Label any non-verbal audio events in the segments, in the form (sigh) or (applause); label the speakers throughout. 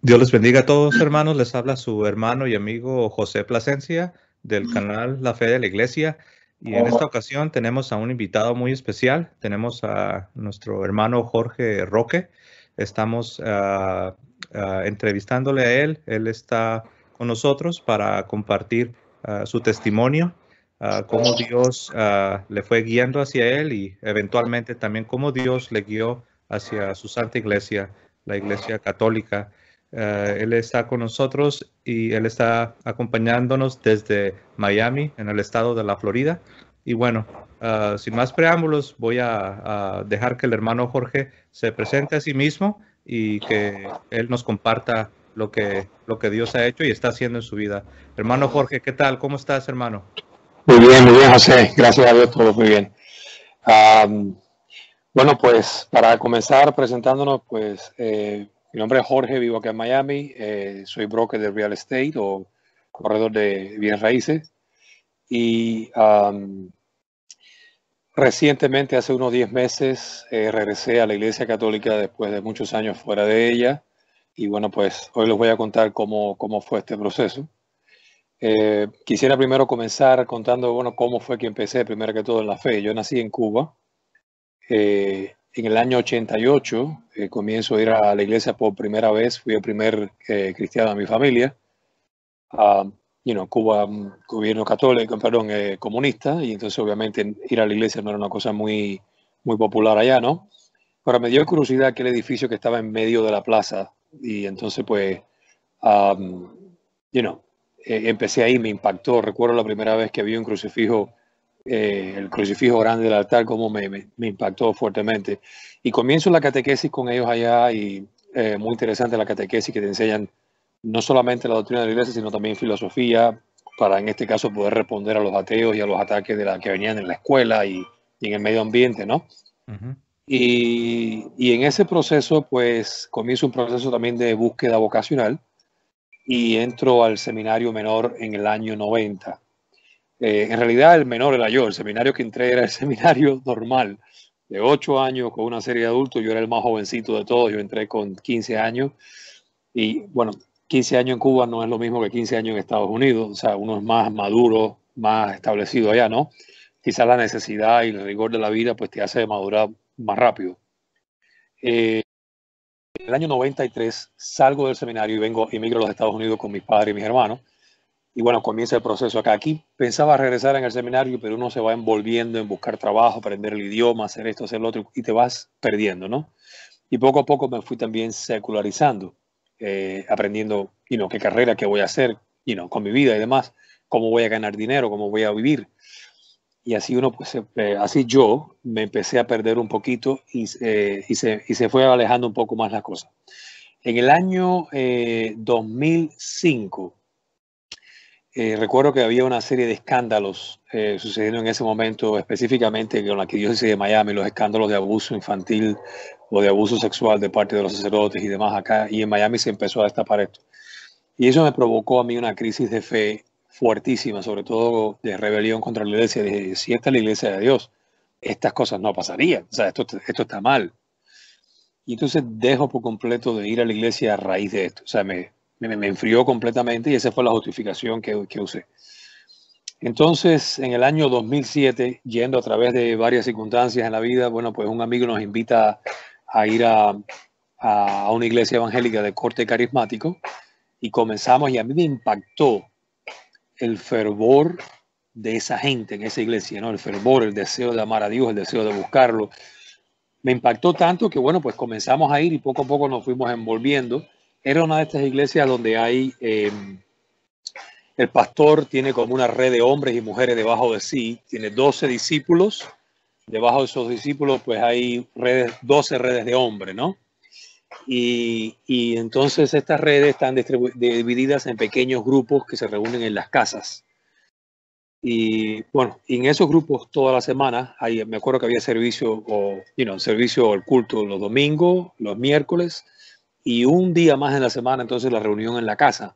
Speaker 1: Dios les bendiga a todos, hermanos. Les habla su hermano y amigo José Plasencia del canal La Fe de la Iglesia. Y en esta ocasión tenemos a un invitado muy especial. Tenemos a nuestro hermano Jorge Roque. Estamos ah, ah, entrevistándole a él. Él está con nosotros para compartir ah, su testimonio, cómo Dios le fue guiando hacia él y eventualmente también cómo Dios le guió hacia su santa iglesia, la iglesia católica. Eh, él está con nosotros y él está acompañándonos desde Miami, en el estado de la Florida. Y bueno, eh, sin más preámbulos, voy a, dejar que el hermano Jorge se presente a sí mismo y que él nos comparta lo que, lo que Dios ha hecho y está haciendo en su vida. Hermano Jorge, ¿qué tal? ¿Cómo estás, hermano?
Speaker 2: Muy bien, muy bien, José. Gracias a Dios, todo muy bien. bueno, pues para comenzar presentándonos, pues eh, mi nombre es Jorge, vivo aquí en Miami, eh, soy broker de real estate o corredor de bienes raíces y um, recientemente, hace unos 10 meses, eh, regresé a la Iglesia Católica después de muchos años fuera de ella y bueno, pues hoy les voy a contar cómo, cómo fue este proceso. Eh, quisiera primero comenzar contando, bueno, cómo fue que empecé, primero que todo, en la fe. Yo nací en Cuba. Eh, en el año 88 eh, comienzo a ir a la iglesia por primera vez, fui el primer eh, cristiano de mi familia. Uh, Cuba, mm, gobierno católico, perdón, eh, comunista, y entonces obviamente ir a la iglesia no era una cosa muy, muy popular allá, ¿no? Pero me dio curiosidad aquel edificio que estaba en medio de la plaza, y entonces pues, um, you know, empecé ahí, me impactó. Recuerdo la primera vez que vi un crucifijo eh, el crucifijo grande del altar, como me, impactó fuertemente. Y comienzo la catequesis con ellos allá y eh, muy interesante la catequesis que te enseñan no solamente la doctrina de la iglesia, sino también filosofía, para en este caso poder responder a los ateos y a los ataques de la que venían en la escuela y, en el medio ambiente, ¿no? y, y, en ese proceso, pues comienzo un proceso también de búsqueda vocacional y entro al seminario menor en el año 90. Eh, en realidad el menor era yo, el seminario que entré era el (laughs) seminario normal, de ocho años con una serie de adultos, yo era el más jovencito de todos, yo entré con 15 años y bueno, 15 años en Cuba no es lo mismo que 15 años en Estados Unidos, o sea, uno es más maduro, más establecido allá, ¿no? Quizás la necesidad y el rigor de la vida pues te hace madurar más rápido. Eh, en el año 93 salgo del seminario y vengo, emigro a los Estados Unidos con mis padres y mis hermanos y bueno, comienza el proceso acá. Aquí pensaba regresar en el seminario, pero uno se va envolviendo en buscar trabajo, aprender el idioma, hacer esto, hacer lo otro, y te vas perdiendo, ¿no? Y poco a poco me fui también secularizando, eh, aprendiendo, qué carrera, qué voy a hacer, y no con mi vida y demás, cómo voy a ganar dinero, cómo voy a vivir. Y así uno, pues, eh, eh, así yo me empecé a perder un poquito y, y, se, y se fue alejando un poco más las cosas. En el año 2005, eh, recuerdo que había una serie de escándalos eh, sucediendo en ese momento, específicamente con la arquidiócesis de Miami, los escándalos de abuso infantil o de abuso sexual de parte de los sacerdotes y demás acá, y en Miami se empezó a destapar esto. Y eso me provocó a mí una crisis de fe fuertísima, sobre todo de rebelión contra la iglesia. Dije, si esta es la iglesia de Dios, estas cosas no pasarían, o sea, esto, esto está mal. Y entonces dejo por completo de ir a la iglesia a raíz de esto, o sea, me, me, enfrió completamente y esa fue la justificación que, que usé. Entonces, en el año 2007, yendo a través de varias circunstancias en la vida, bueno, pues un amigo nos invita a ir a, a una iglesia evangélica de corte carismático y comenzamos y a mí me impactó el fervor de esa gente en esa iglesia, ¿no? El fervor, el deseo de amar a Dios, el deseo de buscarlo. Me impactó tanto que, bueno, pues comenzamos a ir y poco a poco nos fuimos envolviendo era una de estas iglesias donde hay, eh, el pastor tiene como una red de hombres y mujeres debajo de sí, tiene 12 discípulos, debajo de esos discípulos pues hay redes, 12 redes de hombres, ¿no? Y, entonces estas redes están divididas en pequeños grupos que se reúnen en las casas. Y bueno, en esos grupos toda la semana, me acuerdo que había servicio o, you servicio o culto los domingos, los miércoles, y un día más en la semana entonces la reunión en la casa.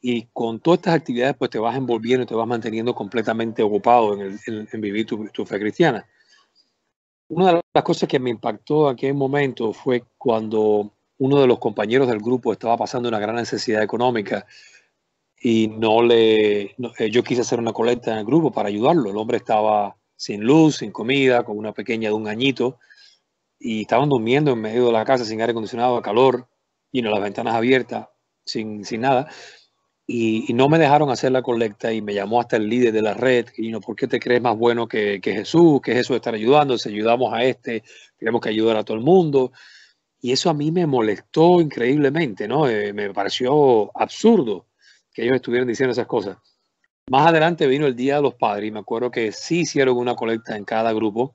Speaker 2: Y con todas estas actividades pues te vas envolviendo y te vas manteniendo completamente ocupado en, vivir tu, fe cristiana. Una de las cosas que me impactó en aquel momento fue cuando uno de los compañeros del grupo estaba pasando una gran necesidad económica y no le eh, yo quise hacer una colecta en el grupo para ayudarlo. El hombre estaba sin luz, sin comida, con una pequeña de un añito y estaban durmiendo en medio de la casa sin aire acondicionado, calor, y no las ventanas abiertas, sin, sin nada. Y, no me dejaron hacer la colecta y me llamó hasta el líder de la red, y no, ¿por qué te crees más bueno que, que Jesús? Que de estar ayudando, si ayudamos a este, tenemos que ayudar a todo el mundo. Y eso a mí me molestó increíblemente, ¿no? Eh, me pareció absurdo que ellos estuvieran diciendo esas cosas. Más adelante vino el Día de los Padres y me acuerdo que sí hicieron una colecta en cada grupo.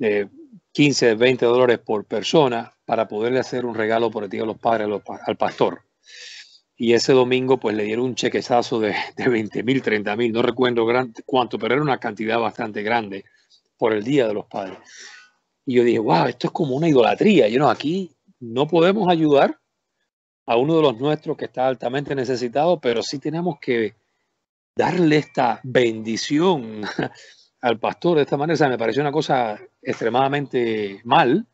Speaker 2: Eh, 15, 20 dólares por persona para poderle hacer un regalo por el día de los padres al pastor. Y ese domingo pues le dieron un chequezazo de, de 20 mil, 30 mil, no recuerdo cuánto, pero era una cantidad bastante grande por el Día de los Padres. Y yo dije, wow, esto es como una idolatría. yo no, aquí no podemos ayudar a uno de los nuestros que está altamente necesitado, pero sí tenemos que darle esta bendición al pastor de esta manera, me pareció una cosa extremadamente mal.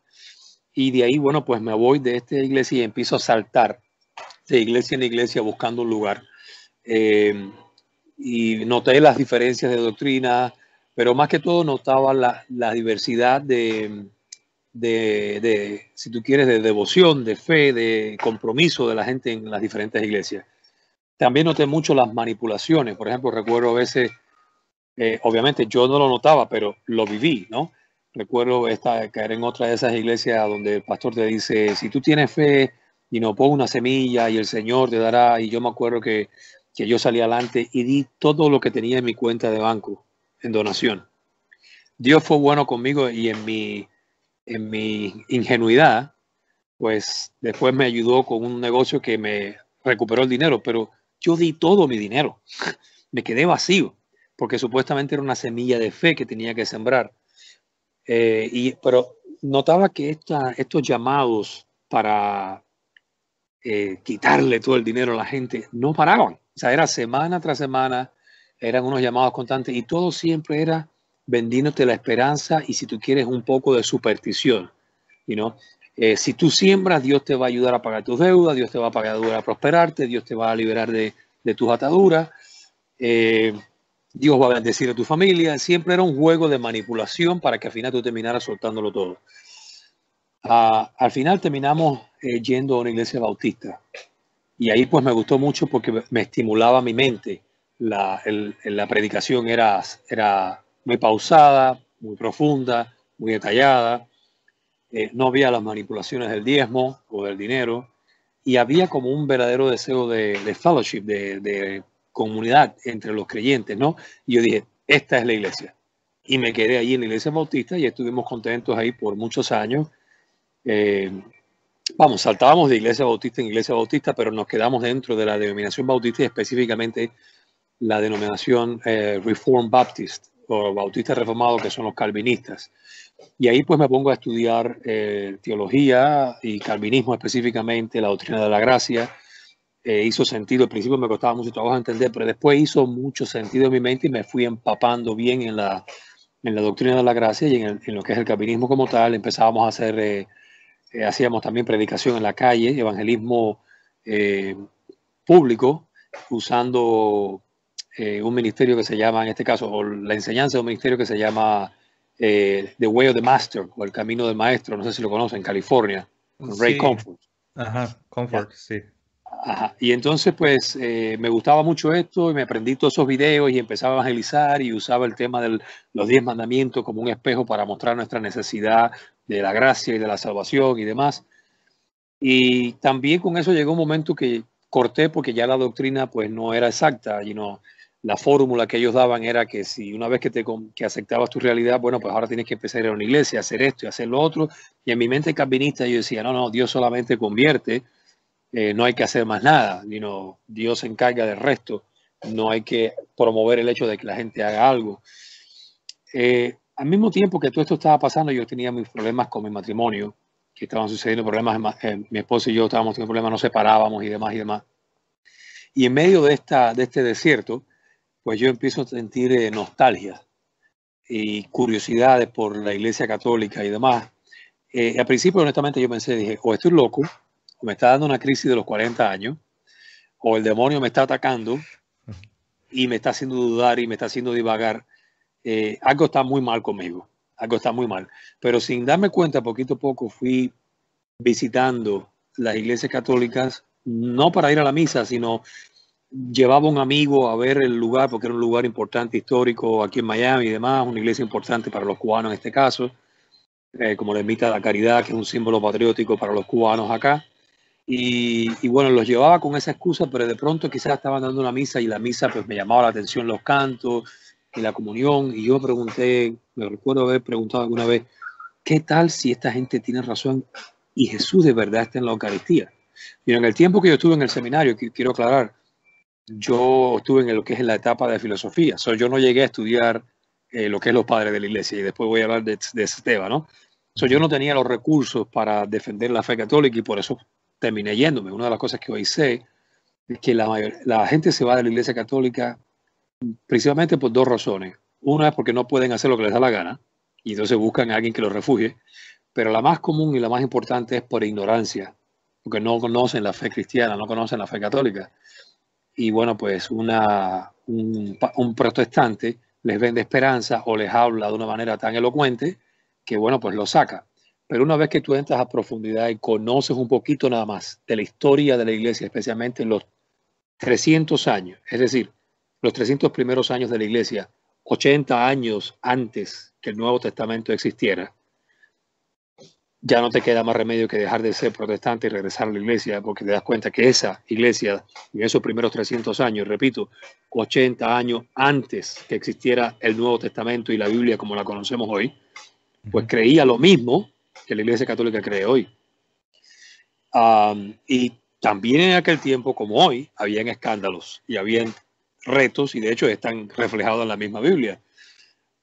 Speaker 2: Y de ahí, bueno, pues me voy de esta iglesia y empiezo a saltar de iglesia en iglesia buscando un lugar. Eh, y noté las diferencias de doctrina, pero más que todo notaba la, diversidad de, de, si tú quieres, de devoción, de fe, de compromiso de la gente en las diferentes iglesias. También noté mucho las manipulaciones. Por ejemplo, recuerdo a veces eh, obviamente yo no lo notaba, pero lo viví, ¿no? Recuerdo esta, caer en otra de esas iglesias donde el pastor te dice, si tú tienes fe y no pongo una semilla y el Señor te dará, y yo me acuerdo que, yo salí adelante y di todo lo que tenía en mi cuenta de banco en donación. Dios fue bueno conmigo y en mi, en mi ingenuidad, pues después me ayudó con un negocio que me recuperó el dinero, pero yo di todo mi dinero, (laughs) me quedé vacío porque supuestamente era una semilla de fe que tenía que sembrar. Eh, y, pero notaba que estos llamados para eh, quitarle todo el dinero a la gente no paraban. O sea, era semana tras semana, eran unos llamados constantes y todo siempre era vendiéndote la esperanza y si tú quieres un poco de superstición. You eh, si tú siembras, Dios te va a ayudar a pagar tus deudas, Dios te va a pagar a prosperarte, Dios te va a liberar de, tus ataduras. Dios va a bendecir a tu familia. Siempre era un juego de manipulación para que al final tú terminaras soltándolo todo. Ah, al final terminamos eh, yendo a una iglesia bautista. Y ahí pues me gustó mucho porque me estimulaba mi mente. La, predicación era, era muy pausada, muy profunda, muy detallada. Eh, no había las manipulaciones del diezmo o del dinero. Y había como un verdadero deseo de, fellowship, de, de comunidad entre los creyentes, ¿no? Y yo dije, esta es la iglesia. Y me quedé allí en la iglesia bautista y estuvimos contentos ahí por muchos años. Eh, vamos, saltábamos de iglesia bautista en iglesia bautista, pero nos quedamos dentro de la denominación bautista y específicamente la denominación eh, Reformed Baptist o bautista reformado, que son los calvinistas. Y ahí pues me pongo a estudiar eh, teología y calvinismo específicamente, la doctrina de la gracia, eh, hizo sentido. Al principio me costaba mucho trabajo entender, pero después hizo mucho sentido en mi mente y me fui empapando bien en la, en la doctrina de la gracia y en, lo que es el caminismo como tal. Empezábamos a hacer, eh, eh, hacíamos también predicación en la calle, evangelismo público, usando un ministerio que se llama, en este caso, o la enseñanza de un ministerio que se llama The Way of the Master, o El Camino del Maestro, no sé si lo conoce en California,
Speaker 1: Ray Comfort. Ajá, Comfort, sí.
Speaker 2: Y entonces, pues, eh, me gustaba mucho esto y me aprendí todos esos videos y empezaba a evangelizar y usaba el tema de los diez mandamientos como un espejo para mostrar nuestra necesidad de la gracia y de la salvación y demás. Y también con eso llegó un momento que corté porque ya la doctrina pues no era exacta, y la fórmula que ellos daban era que si una vez que te que aceptabas tu realidad, bueno, pues ahora tienes que empezar a ir a una iglesia, hacer esto y hacer lo otro. Y en mi mente calvinista yo decía, no, no, Dios solamente convierte, eh, no hay que hacer más nada, sino Dios se encarga del resto. No hay que promover el hecho de que la gente haga algo. Eh, al mismo tiempo que todo esto estaba pasando, yo tenía mis problemas con mi matrimonio, que estaban sucediendo problemas, mi esposo y yo estábamos teniendo problemas, nos separábamos y demás y demás. Y en medio de, esta, de este desierto, pues yo empiezo a sentir eh, nostalgia y curiosidades por la iglesia católica y demás. al principio, honestamente, yo pensé, dije, o oh, estoy loco, me está dando una crisis de los 40 años, o el demonio me está atacando y me está haciendo dudar y me está haciendo divagar, eh, algo está muy mal conmigo, algo está muy mal. Pero sin darme cuenta, poquito a poco fui visitando las iglesias católicas, no para ir a la misa, sino llevaba un amigo a ver el lugar, porque era un lugar importante, histórico, aquí en Miami y demás, una iglesia importante para los cubanos en este caso, eh, como la ermita de la caridad, que es un símbolo patriótico para los cubanos acá. Y, bueno, los llevaba con esa excusa, pero de pronto quizás estaban dando una misa y la misa pues me llamaba la atención los cantos y la comunión y yo pregunté, me recuerdo haber preguntado alguna vez, ¿qué tal si esta gente tiene razón y Jesús de verdad está en la Eucaristía? Y en el tiempo que yo estuve en el seminario, quiero aclarar, yo estuve en lo que es la etapa de filosofía, so, yo no llegué a estudiar eh, lo que es los padres de la iglesia y después voy a hablar de, de Esteban, ¿no? yo no tenía los recursos para defender la fe católica y por eso terminé yéndome. Una de las cosas que hoy sé es que la, gente se va de la iglesia católica principalmente por dos razones. Una es porque no pueden hacer lo que les da la gana y entonces buscan a alguien que los refugie. Pero la más común y la más importante es por ignorancia, porque no conocen la fe cristiana, no conocen la fe católica. Y bueno, pues una, un, un protestante les vende esperanza o les habla de una manera tan elocuente que bueno, pues lo saca. Pero una vez que tú entras a profundidad y conoces un poquito nada más de la historia de la iglesia, especialmente en los 300 años, es decir, los 300 primeros años de la iglesia, 80 años antes que el Nuevo Testamento existiera, ya no te queda más remedio que dejar de ser protestante y regresar a la iglesia, porque te das cuenta que esa iglesia, en esos primeros 300 años, repito, 80 años antes que existiera el Nuevo Testamento y la Biblia como la conocemos hoy, pues creía lo mismo que la Iglesia Católica cree hoy. y también en aquel tiempo, como hoy, habían escándalos y habían retos, y de hecho están reflejados en la misma Biblia.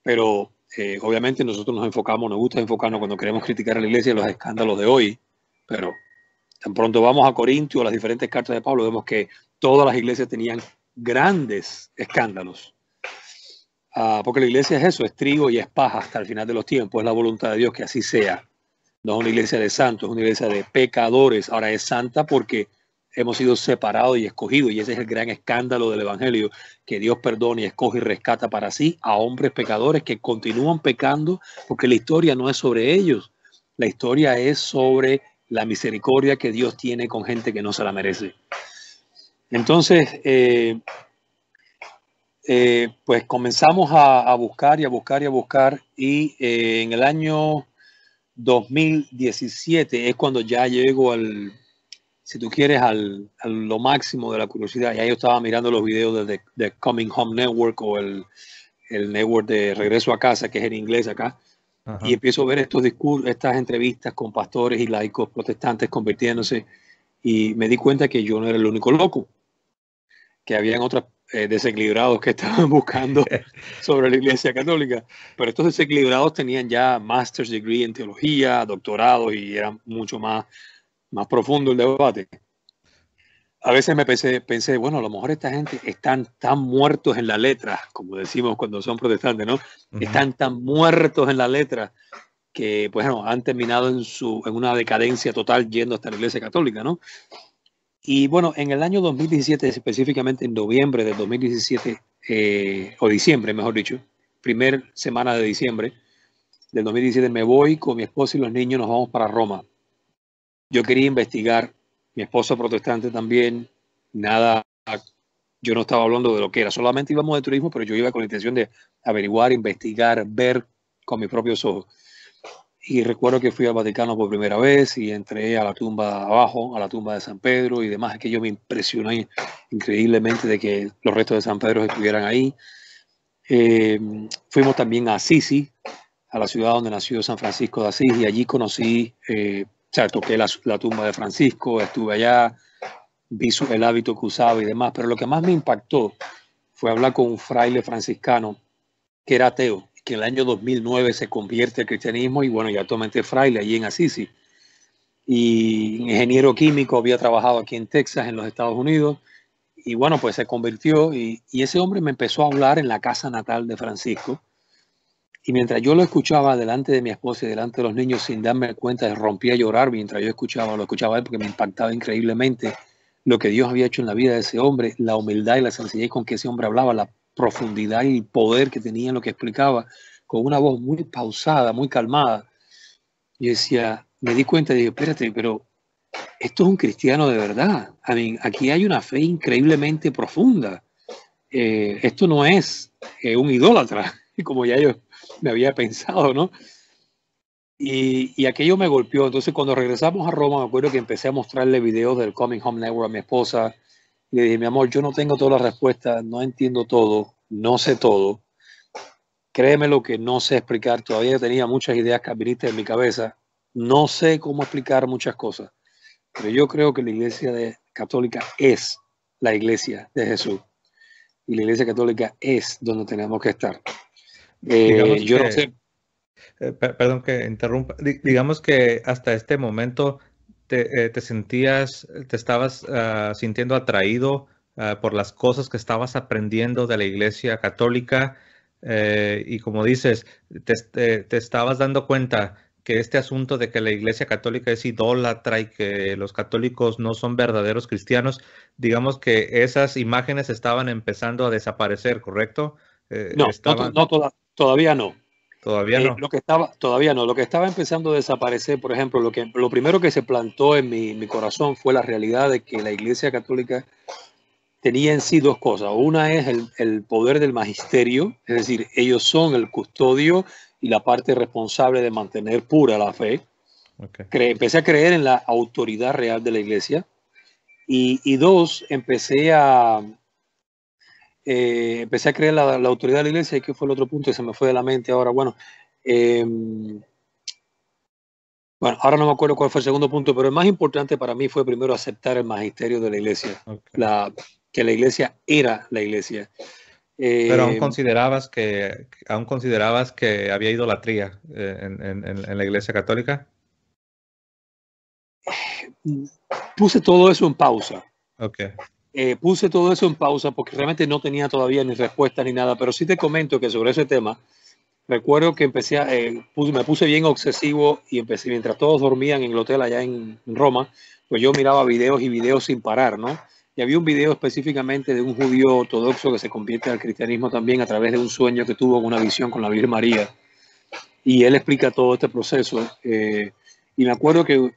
Speaker 2: Pero eh, obviamente nosotros nos enfocamos, nos gusta enfocarnos cuando queremos criticar a la iglesia los escándalos de hoy, pero tan pronto vamos a Corintio, a las diferentes cartas de Pablo, vemos que todas las iglesias tenían grandes escándalos. Ah, porque la iglesia es eso, es trigo y es paja hasta el final de los tiempos, es la voluntad de Dios que así sea. No es una iglesia de santos, es una iglesia de pecadores. Ahora es santa porque hemos sido separados y escogidos. Y ese es el gran escándalo del Evangelio, que Dios perdona y escoge y rescata para sí a hombres pecadores que continúan pecando porque la historia no es sobre ellos. La historia es sobre la misericordia que Dios tiene con gente que no se la merece. Entonces, eh, eh, pues comenzamos a, buscar y a buscar y a buscar. Y eh, en el año 2017 es cuando ya llego al, si tú quieres, al, a lo máximo de la curiosidad. ahí yo estaba mirando los videos de, de Coming Home Network o el, el, network de Regreso a Casa, que es en inglés acá. Y empiezo a ver estos discursos, estas entrevistas con pastores y laicos protestantes convirtiéndose. Y me di cuenta que yo no era el único loco, que habían otras eh, desequilibrados que estaban (laughs) buscando (laughs) sobre la Iglesia Católica. Pero estos desequilibrados tenían ya master's degree en teología, doctorado y era mucho más, más profundo el debate. A veces me pensé, pensé, bueno, a lo mejor esta gente están tan muertos en la letra, como decimos cuando son protestantes, ¿no? Están tan muertos en la letra que, pues, bueno, han terminado en, su, en una decadencia total yendo hasta la Iglesia Católica, ¿no? Y bueno, en el año 2017, específicamente en noviembre de 2017, eh, o diciembre, mejor dicho, primer semana de diciembre del 2017, me voy con mi esposa y los niños, nos vamos para Roma. Yo quería investigar, mi esposa protestante también, nada, yo no estaba hablando de lo que era, solamente íbamos de turismo, pero yo iba con la intención de averiguar, investigar, ver con mis propios ojos y recuerdo que fui al Vaticano por primera vez y entré a la tumba abajo, a la tumba de San Pedro y demás. que yo me impresioné increíblemente de que los restos de San Pedro estuvieran ahí. Eh, fuimos también a Sisi, a la ciudad donde nació San Francisco de Asís, y allí conocí, eh, o sea, toqué la, la, tumba de Francisco, estuve allá, vi el hábito que usaba y demás. Pero lo que más me impactó fue hablar con un fraile franciscano que era ateo que el año 2009 se convierte al cristianismo y bueno, ya actualmente fraile allí en Assisi. Y ingeniero químico, había trabajado aquí en Texas, en los Estados Unidos. Y bueno, pues se convirtió y, ese hombre me empezó a hablar en la casa natal de Francisco. Y mientras yo lo escuchaba delante de mi esposa y delante de los niños sin darme cuenta, rompía a llorar mientras yo escuchaba, lo escuchaba él porque me impactaba increíblemente lo que Dios había hecho en la vida de ese hombre, la humildad y la sencillez con que ese hombre hablaba, la profundidad y poder que tenía en lo que explicaba, con una voz muy pausada, muy calmada. Y decía, me di cuenta y dije, espérate, pero esto es un cristiano de verdad. aquí hay una fe increíblemente profunda. Eh, esto no es eh, un idólatra, (laughs) como ya yo me había pensado, ¿no? Y, y, aquello me golpeó. Entonces, cuando regresamos a Roma, me acuerdo que empecé a mostrarle videos del Coming Home Network a mi esposa, le dije, mi amor, yo no tengo todas las respuestas, no entiendo todo, no sé todo. Créeme lo que no sé explicar. Todavía tenía muchas ideas viniste en mi cabeza. No sé cómo explicar muchas cosas. Pero yo creo que la iglesia católica es la iglesia de Jesús. Y la iglesia católica es
Speaker 1: donde tenemos que estar. Eh, yo no sé. Eh, perdón que interrumpa. Digamos que hasta este momento eh, te, sentías, te estabas ah, sintiendo atraído ah, por las cosas que estabas aprendiendo de la iglesia católica eh, y como dices, te, estabas dando cuenta que este asunto de que la Iglesia Católica es idólatra y que los católicos no son verdaderos cristianos, digamos que esas imágenes estaban empezando a desaparecer, ¿correcto? Eh, no, todavía no. Todavía eh, no. lo
Speaker 2: que estaba, todavía no. Lo que estaba empezando a desaparecer, por ejemplo, lo, que, lo primero que se plantó en mi, corazón fue la realidad de que la Iglesia Católica tenía en sí dos cosas. Una es el, poder del magisterio, es decir, ellos son el custodio y la parte responsable de mantener pura la fe. empecé a creer en la autoridad real de la Iglesia. y dos, empecé a, eh, empecé a creer la, autoridad de la iglesia y que fue el otro punto que se me fue de la mente ahora. Bueno, em, bueno, ahora no me acuerdo cuál fue el segundo punto, pero el más importante para mí fue primero aceptar el magisterio
Speaker 1: de la iglesia, la, que la iglesia era la iglesia. pero aún em, considerabas que aún considerabas que había idolatría eh, en, la iglesia católica. Puse todo eso en pausa. Okay.
Speaker 2: Eh, puse todo eso en pausa porque realmente no tenía todavía ni respuesta ni nada, pero sí te comento que sobre ese tema, recuerdo que empecé eh, me puse bien obsesivo y empecé, mientras todos dormían en el hotel allá en Roma, pues yo miraba videos y videos sin parar, ¿no? Y había un video específicamente de un judío ortodoxo que se convierte al cristianismo también a través de un sueño que tuvo una visión con la Virgen María. Y él explica todo este proceso. Eh, y me acuerdo que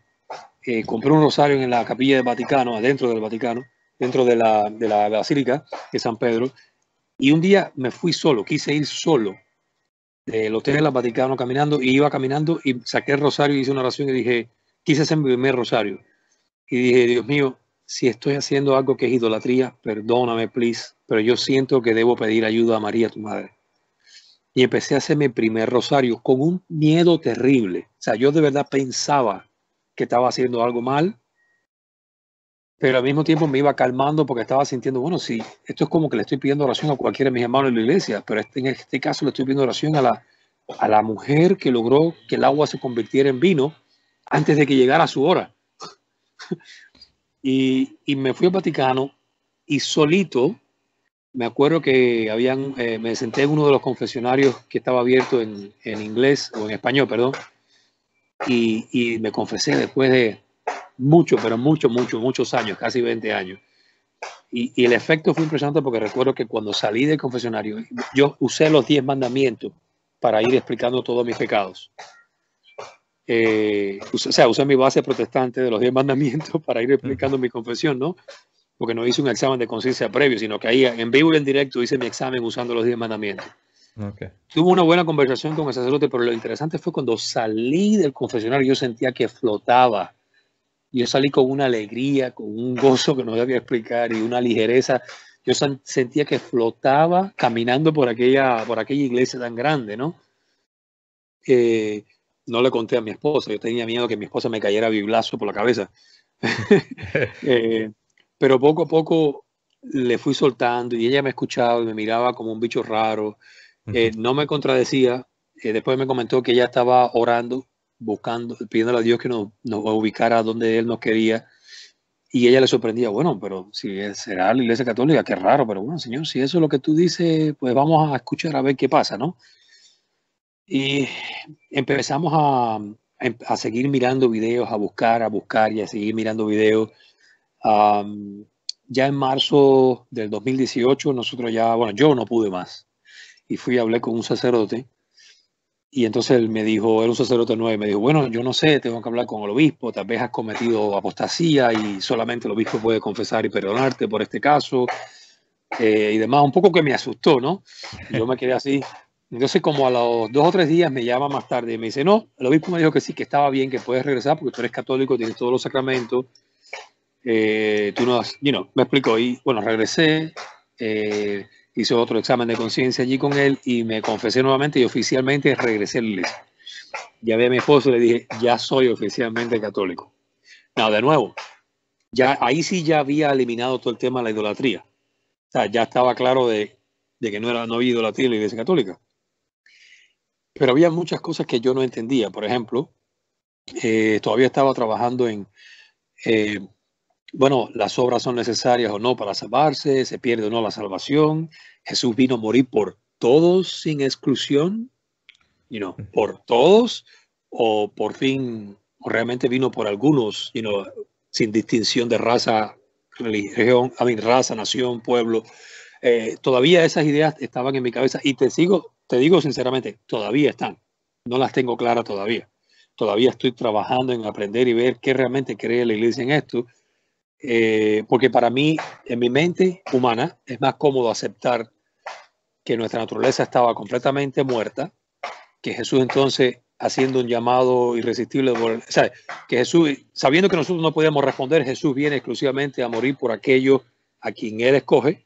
Speaker 2: compré un rosario en la capilla del Vaticano, adentro del Vaticano, dentro de la, Basílica de San Pedro. Y un día me fui solo, quise ir solo del Hotel del Vaticano caminando y iba caminando y saqué el rosario y hice una oración y dije, quise hacer mi primer rosario. Y dije, Dios mío, si estoy haciendo algo que es idolatría, perdóname, please, pero yo siento que debo pedir ayuda a María, tu madre. Y empecé a hacer mi primer rosario con un miedo terrible. O sea, yo de verdad pensaba que estaba haciendo algo mal, pero al mismo tiempo me iba calmando porque estaba sintiendo, bueno, sí, esto es como que le estoy pidiendo oración a cualquiera de mis hermanos en la iglesia, pero este, en este caso le estoy pidiendo oración a la, la mujer que logró que el agua se convirtiera en vino antes de que llegara su hora. y, me fui al Vaticano y solito, me acuerdo que habían, eh, me senté en uno de los confesionarios que estaba abierto en, en inglés o en español, perdón, y me confesé después de mucho pero mucho mucho muchos años, casi 20 años. Y, el efecto fue impresionante porque recuerdo que cuando salí del confesionario, yo usé los 10 mandamientos para ir explicando todos mis pecados. Eh, o sea, usé mi base protestante de los 10 mandamientos (laughs) para ir explicando mi confesión, ¿no? Porque no hice un examen de conciencia previo, sino que ahí en vivo y en directo hice mi examen usando los 10 mandamientos. Okay. Tuve una buena conversación con el sacerdote, pero lo interesante fue cuando salí del confesionario, yo sentía que flotaba yo salí con una alegría, con un gozo que no a explicar y una ligereza. Yo sentía que flotaba caminando por aquella, por aquella iglesia tan grande, ¿no? Eh, no le conté a mi esposa, yo tenía miedo que mi esposa me cayera biblazo por la cabeza. (laughs) Eh, pero poco a poco le fui soltando y ella me escuchaba y me miraba como un bicho raro. Eh, no me contradecía. después me comentó que ella estaba orando buscando, pidiéndole a Dios que nos, nos ubicara donde Él nos quería. Y ella le sorprendía, bueno, pero si será la iglesia católica, qué raro, pero bueno, Señor, si eso es lo que tú dices, pues vamos a escuchar a ver qué pasa, ¿no? Y empezamos a, em, seguir mirando videos, a buscar, a buscar y a seguir mirando videos. ya en marzo del 2018, nosotros ya, bueno, yo no pude más. Y fui a hablar con un sacerdote y entonces él me dijo, era un sacerdote nuevo, me dijo, bueno, yo no sé, tengo que hablar con el obispo, tal vez has cometido apostasía y solamente el obispo puede confesar y perdonarte por este caso eh, y demás. Un poco que me asustó, ¿no? Yo me quedé así. Entonces como a los dos o tres días me llama más tarde y me dice, no, el obispo me dijo que sí, que estaba bien, que puedes regresar porque tú eres católico, tienes todos los sacramentos. Eh, tú no has, no me explicó y bueno, regresé. Eh, hice otro examen de conciencia allí con él y me confesé nuevamente y oficialmente regresé a la iglesia. Ya ve a mi esposo y le dije, ya soy oficialmente católico. Nada de nuevo, ya ahí sí ya había eliminado todo el tema de la idolatría. O sea, ya estaba claro de, que no, era, no había idolatría en la iglesia católica. Pero había muchas cosas que yo no entendía. Por ejemplo, eh, todavía estaba trabajando en... Eh, bueno, las obras son necesarias o no para salvarse, se pierde o no la salvación, Jesús vino a morir por todos sin exclusión, you por todos, o por fin, realmente vino por algunos, sin distinción de raza, religión, raza, nación, pueblo. Eh, todavía esas ideas estaban en mi cabeza y te te digo sinceramente, todavía están. No las tengo claras todavía. Todavía estoy trabajando en aprender y ver qué realmente cree la iglesia en esto eh, porque para mí, en mi mente humana, es más cómodo aceptar que nuestra naturaleza estaba completamente muerta, que Jesús entonces haciendo un llamado irresistible, o sea, que Jesús, sabiendo que nosotros no podemos responder, Jesús viene exclusivamente a morir por aquello a quien Él escoge,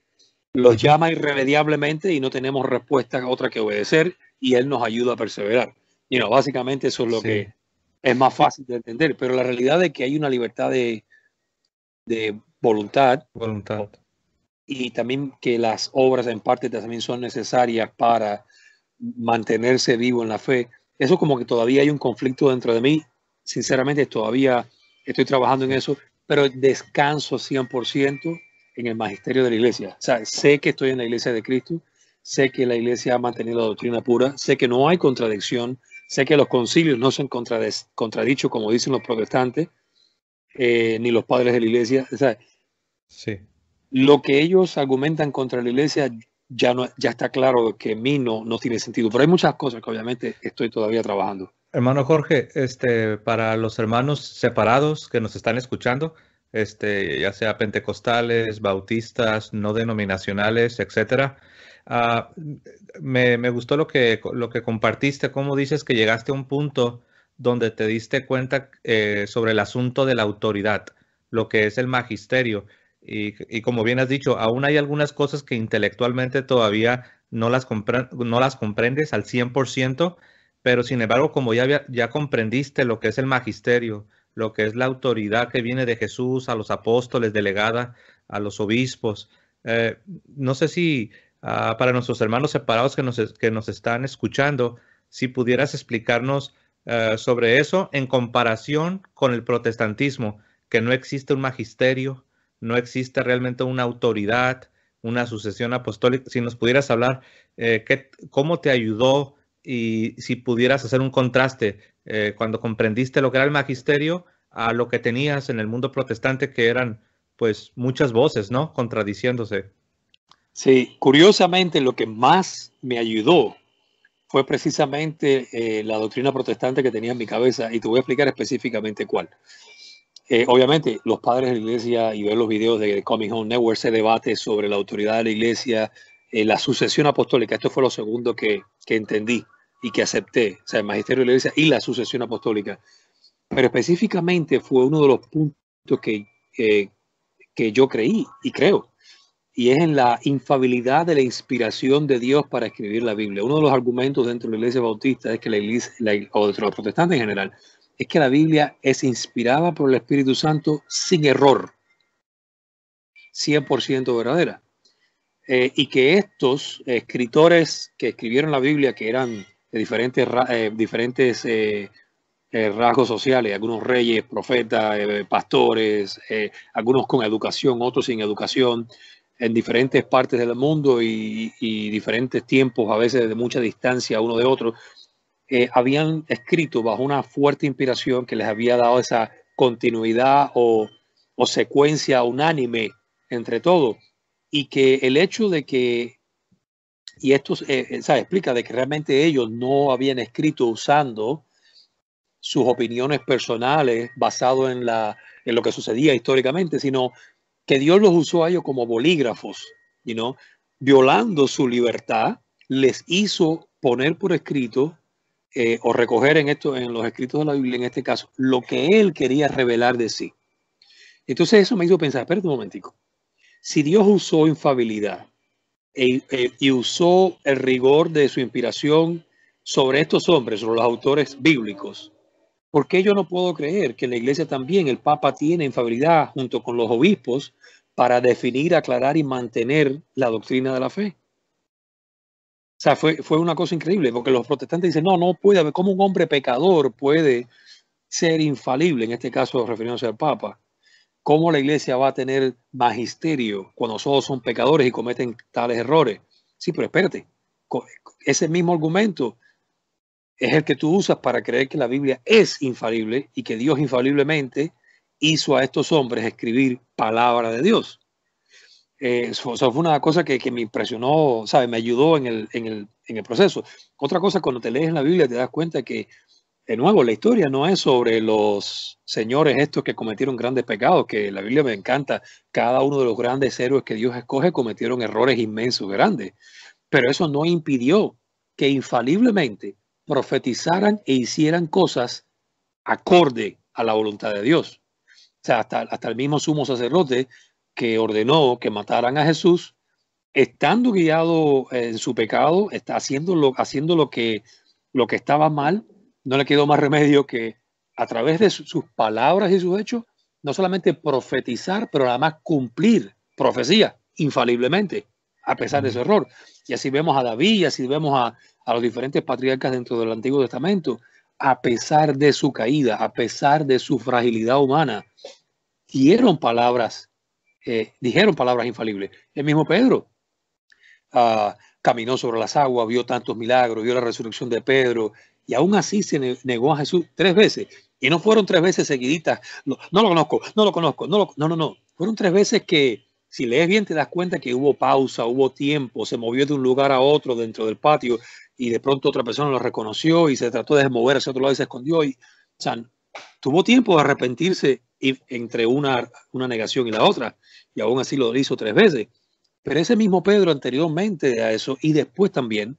Speaker 2: los llama irremediablemente y no tenemos respuesta otra que obedecer y Él nos ayuda a perseverar. Y no, básicamente eso es lo que es más fácil de entender, pero la realidad es que hay una libertad de, de voluntad. Voluntad. Y también que las obras en parte también son necesarias para mantenerse vivo en la fe. Eso como que todavía hay un conflicto dentro de mí. Sinceramente, todavía estoy trabajando en eso, pero descanso 100% en el magisterio de la iglesia. sé que estoy en la iglesia de Cristo, sé que la iglesia ha mantenido la doctrina pura, sé que no hay contradicción, sé que los concilios no son han contradichos, como dicen los protestantes, eh, ni los padres de la iglesia. O Lo que ellos argumentan contra la iglesia ya, no, ya está claro que a mí no, tiene sentido, pero hay muchas cosas que obviamente estoy todavía trabajando.
Speaker 1: Hermano Jorge, este, para los hermanos separados que nos están escuchando, este, ya sea pentecostales, bautistas, no denominacionales, etcétera, ah, me, gustó lo que, lo que compartiste, cómo dices que llegaste a un punto donde te diste cuenta eh, sobre el asunto de la autoridad, lo que es el magisterio. Y, como bien has dicho, aún hay algunas cosas que intelectualmente todavía no las, no las comprendes al 100%, pero sin embargo, como ya, ya comprendiste lo que es el magisterio, lo que es la autoridad que viene de Jesús a los apóstoles, delegada a los obispos, eh, no sé si ah, para nuestros hermanos separados que nos, que nos están escuchando, si pudieras explicarnos eh, sobre eso en comparación con el protestantismo, que no existe un magisterio, no existe realmente una autoridad, una sucesión apostólica. Si nos pudieras hablar, eh, qué, ¿cómo te ayudó y si pudieras hacer un contraste eh, cuando comprendiste lo que era el magisterio a lo que tenías en el mundo protestante, que eran pues muchas voces, ¿no? Contradiciéndose. Sí, curiosamente lo que más
Speaker 2: me ayudó fue precisamente eh, la doctrina protestante que tenía en mi cabeza y te voy a explicar específicamente cuál. Eh, obviamente, los padres de la iglesia y ver los videos de Coming Home Network se debate sobre la autoridad de la iglesia, eh, la sucesión apostólica. Esto fue lo segundo que, entendí y que acepté, o sea, el magisterio de la iglesia y la sucesión apostólica. Pero específicamente fue uno de los puntos que, que yo creí y creo y es en la infabilidad de la inspiración de Dios para escribir la Biblia. Uno de los argumentos dentro de la Iglesia Bautista es que la Iglesia, o de los protestantes en general, es que la Biblia es inspirada por el Espíritu Santo sin error, 100% verdadera. Eh, y que estos escritores que escribieron la Biblia, que eran de diferentes, eh, diferentes eh, rasgos sociales, algunos reyes, profetas, pastores, algunos con educación, otros sin educación, en diferentes partes del mundo y, diferentes tiempos, a veces de mucha distancia uno de otro, eh, habían escrito bajo una fuerte inspiración que les había dado esa continuidad o, o secuencia unánime entre todos. Y que el hecho de que, y esto eh, eh, se explica de que realmente ellos no habían escrito usando sus opiniones personales basado en, la, en lo que sucedía históricamente, sino que Dios los usó a ellos como bolígrafos, you know, violando su libertad, les hizo poner por escrito eh, o recoger en, esto, en los escritos de la Biblia, en este caso, lo que él quería revelar de sí. Entonces eso me hizo pensar, espérate un momentico, si Dios usó infabilidad e, e, y usó el rigor de su inspiración sobre estos hombres, sobre los autores bíblicos, ¿Por qué yo no puedo creer que la iglesia también, el Papa tiene infalibilidad junto con los obispos para definir, aclarar y mantener la doctrina de la fe? O sea, fue, fue una cosa increíble, porque los protestantes dicen, no, no puede haber, ¿cómo un hombre pecador puede ser infalible, en este caso refiriéndose al Papa? ¿Cómo la iglesia va a tener magisterio cuando todos son pecadores y cometen tales errores? Sí, pero espérate, ese mismo argumento es el que tú usas para creer que la Biblia es infalible y que Dios infaliblemente hizo a estos hombres escribir palabra de Dios. Eh, eso, fue una cosa que, me impresionó, ¿sabes? Me ayudó en el, en, el, en el, proceso. Otra cosa, cuando te lees en la Biblia te das cuenta que, de nuevo, la historia no es sobre los señores estos que cometieron grandes pecados, que la Biblia me encanta. Cada uno de los grandes héroes que Dios escoge cometieron errores inmensos, grandes. Pero eso no impidió que infaliblemente profetizaran e hicieran cosas acorde a la voluntad de Dios. O sea, hasta, hasta el mismo sumo sacerdote que ordenó que mataran a Jesús, estando guiado eh, en su pecado, está haciendo lo, haciendo lo, que, lo que estaba mal, no le quedó más remedio que a través de sus palabras y sus hechos, no solamente profetizar, pero además cumplir profecía infaliblemente, a pesar de su error. Y así vemos a David, y así vemos a, a los diferentes patriarcas dentro del Antiguo Testamento, a pesar de su caída, a pesar de su fragilidad humana, dieron palabras, eh, dijeron palabras infalibles. El mismo Pedro ah, caminó sobre las aguas, vio tantos milagros, vio la resurrección de Pedro, y aún así se negó a Jesús tres veces. Y no fueron tres veces seguiditas. No, lo conozco, no lo conozco, no, no, no, no. Fueron tres veces que, si lees bien, te das cuenta que hubo pausa, hubo tiempo, se movió de un lugar a otro dentro del patio, y de pronto otra persona lo reconoció y se trató de moverse hacia otro lado y se escondió. Y, o sea, tuvo tiempo de arrepentirse entre una, una negación y la otra, y aún así lo hizo tres veces. Pero ese mismo Pedro anteriormente a eso y después también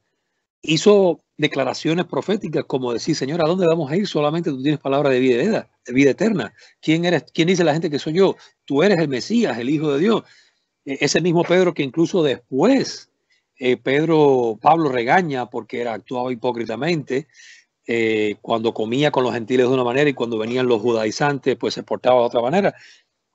Speaker 2: hizo declaraciones proféticas como decir, Señor, ¿a dónde vamos a ir? Solamente tú tienes palabra de vida, eterna, vida eterna. ¿Quién, eres, ¿Quién dice la gente que soy yo? Tú eres el Mesías, el Hijo de Dios. E, ese mismo Pedro que incluso después eh, Pedro, Pablo regaña porque era, actuado hipócritamente. Eh, cuando comía con los gentiles de una manera y cuando venían los judaizantes, pues se portaba de otra manera.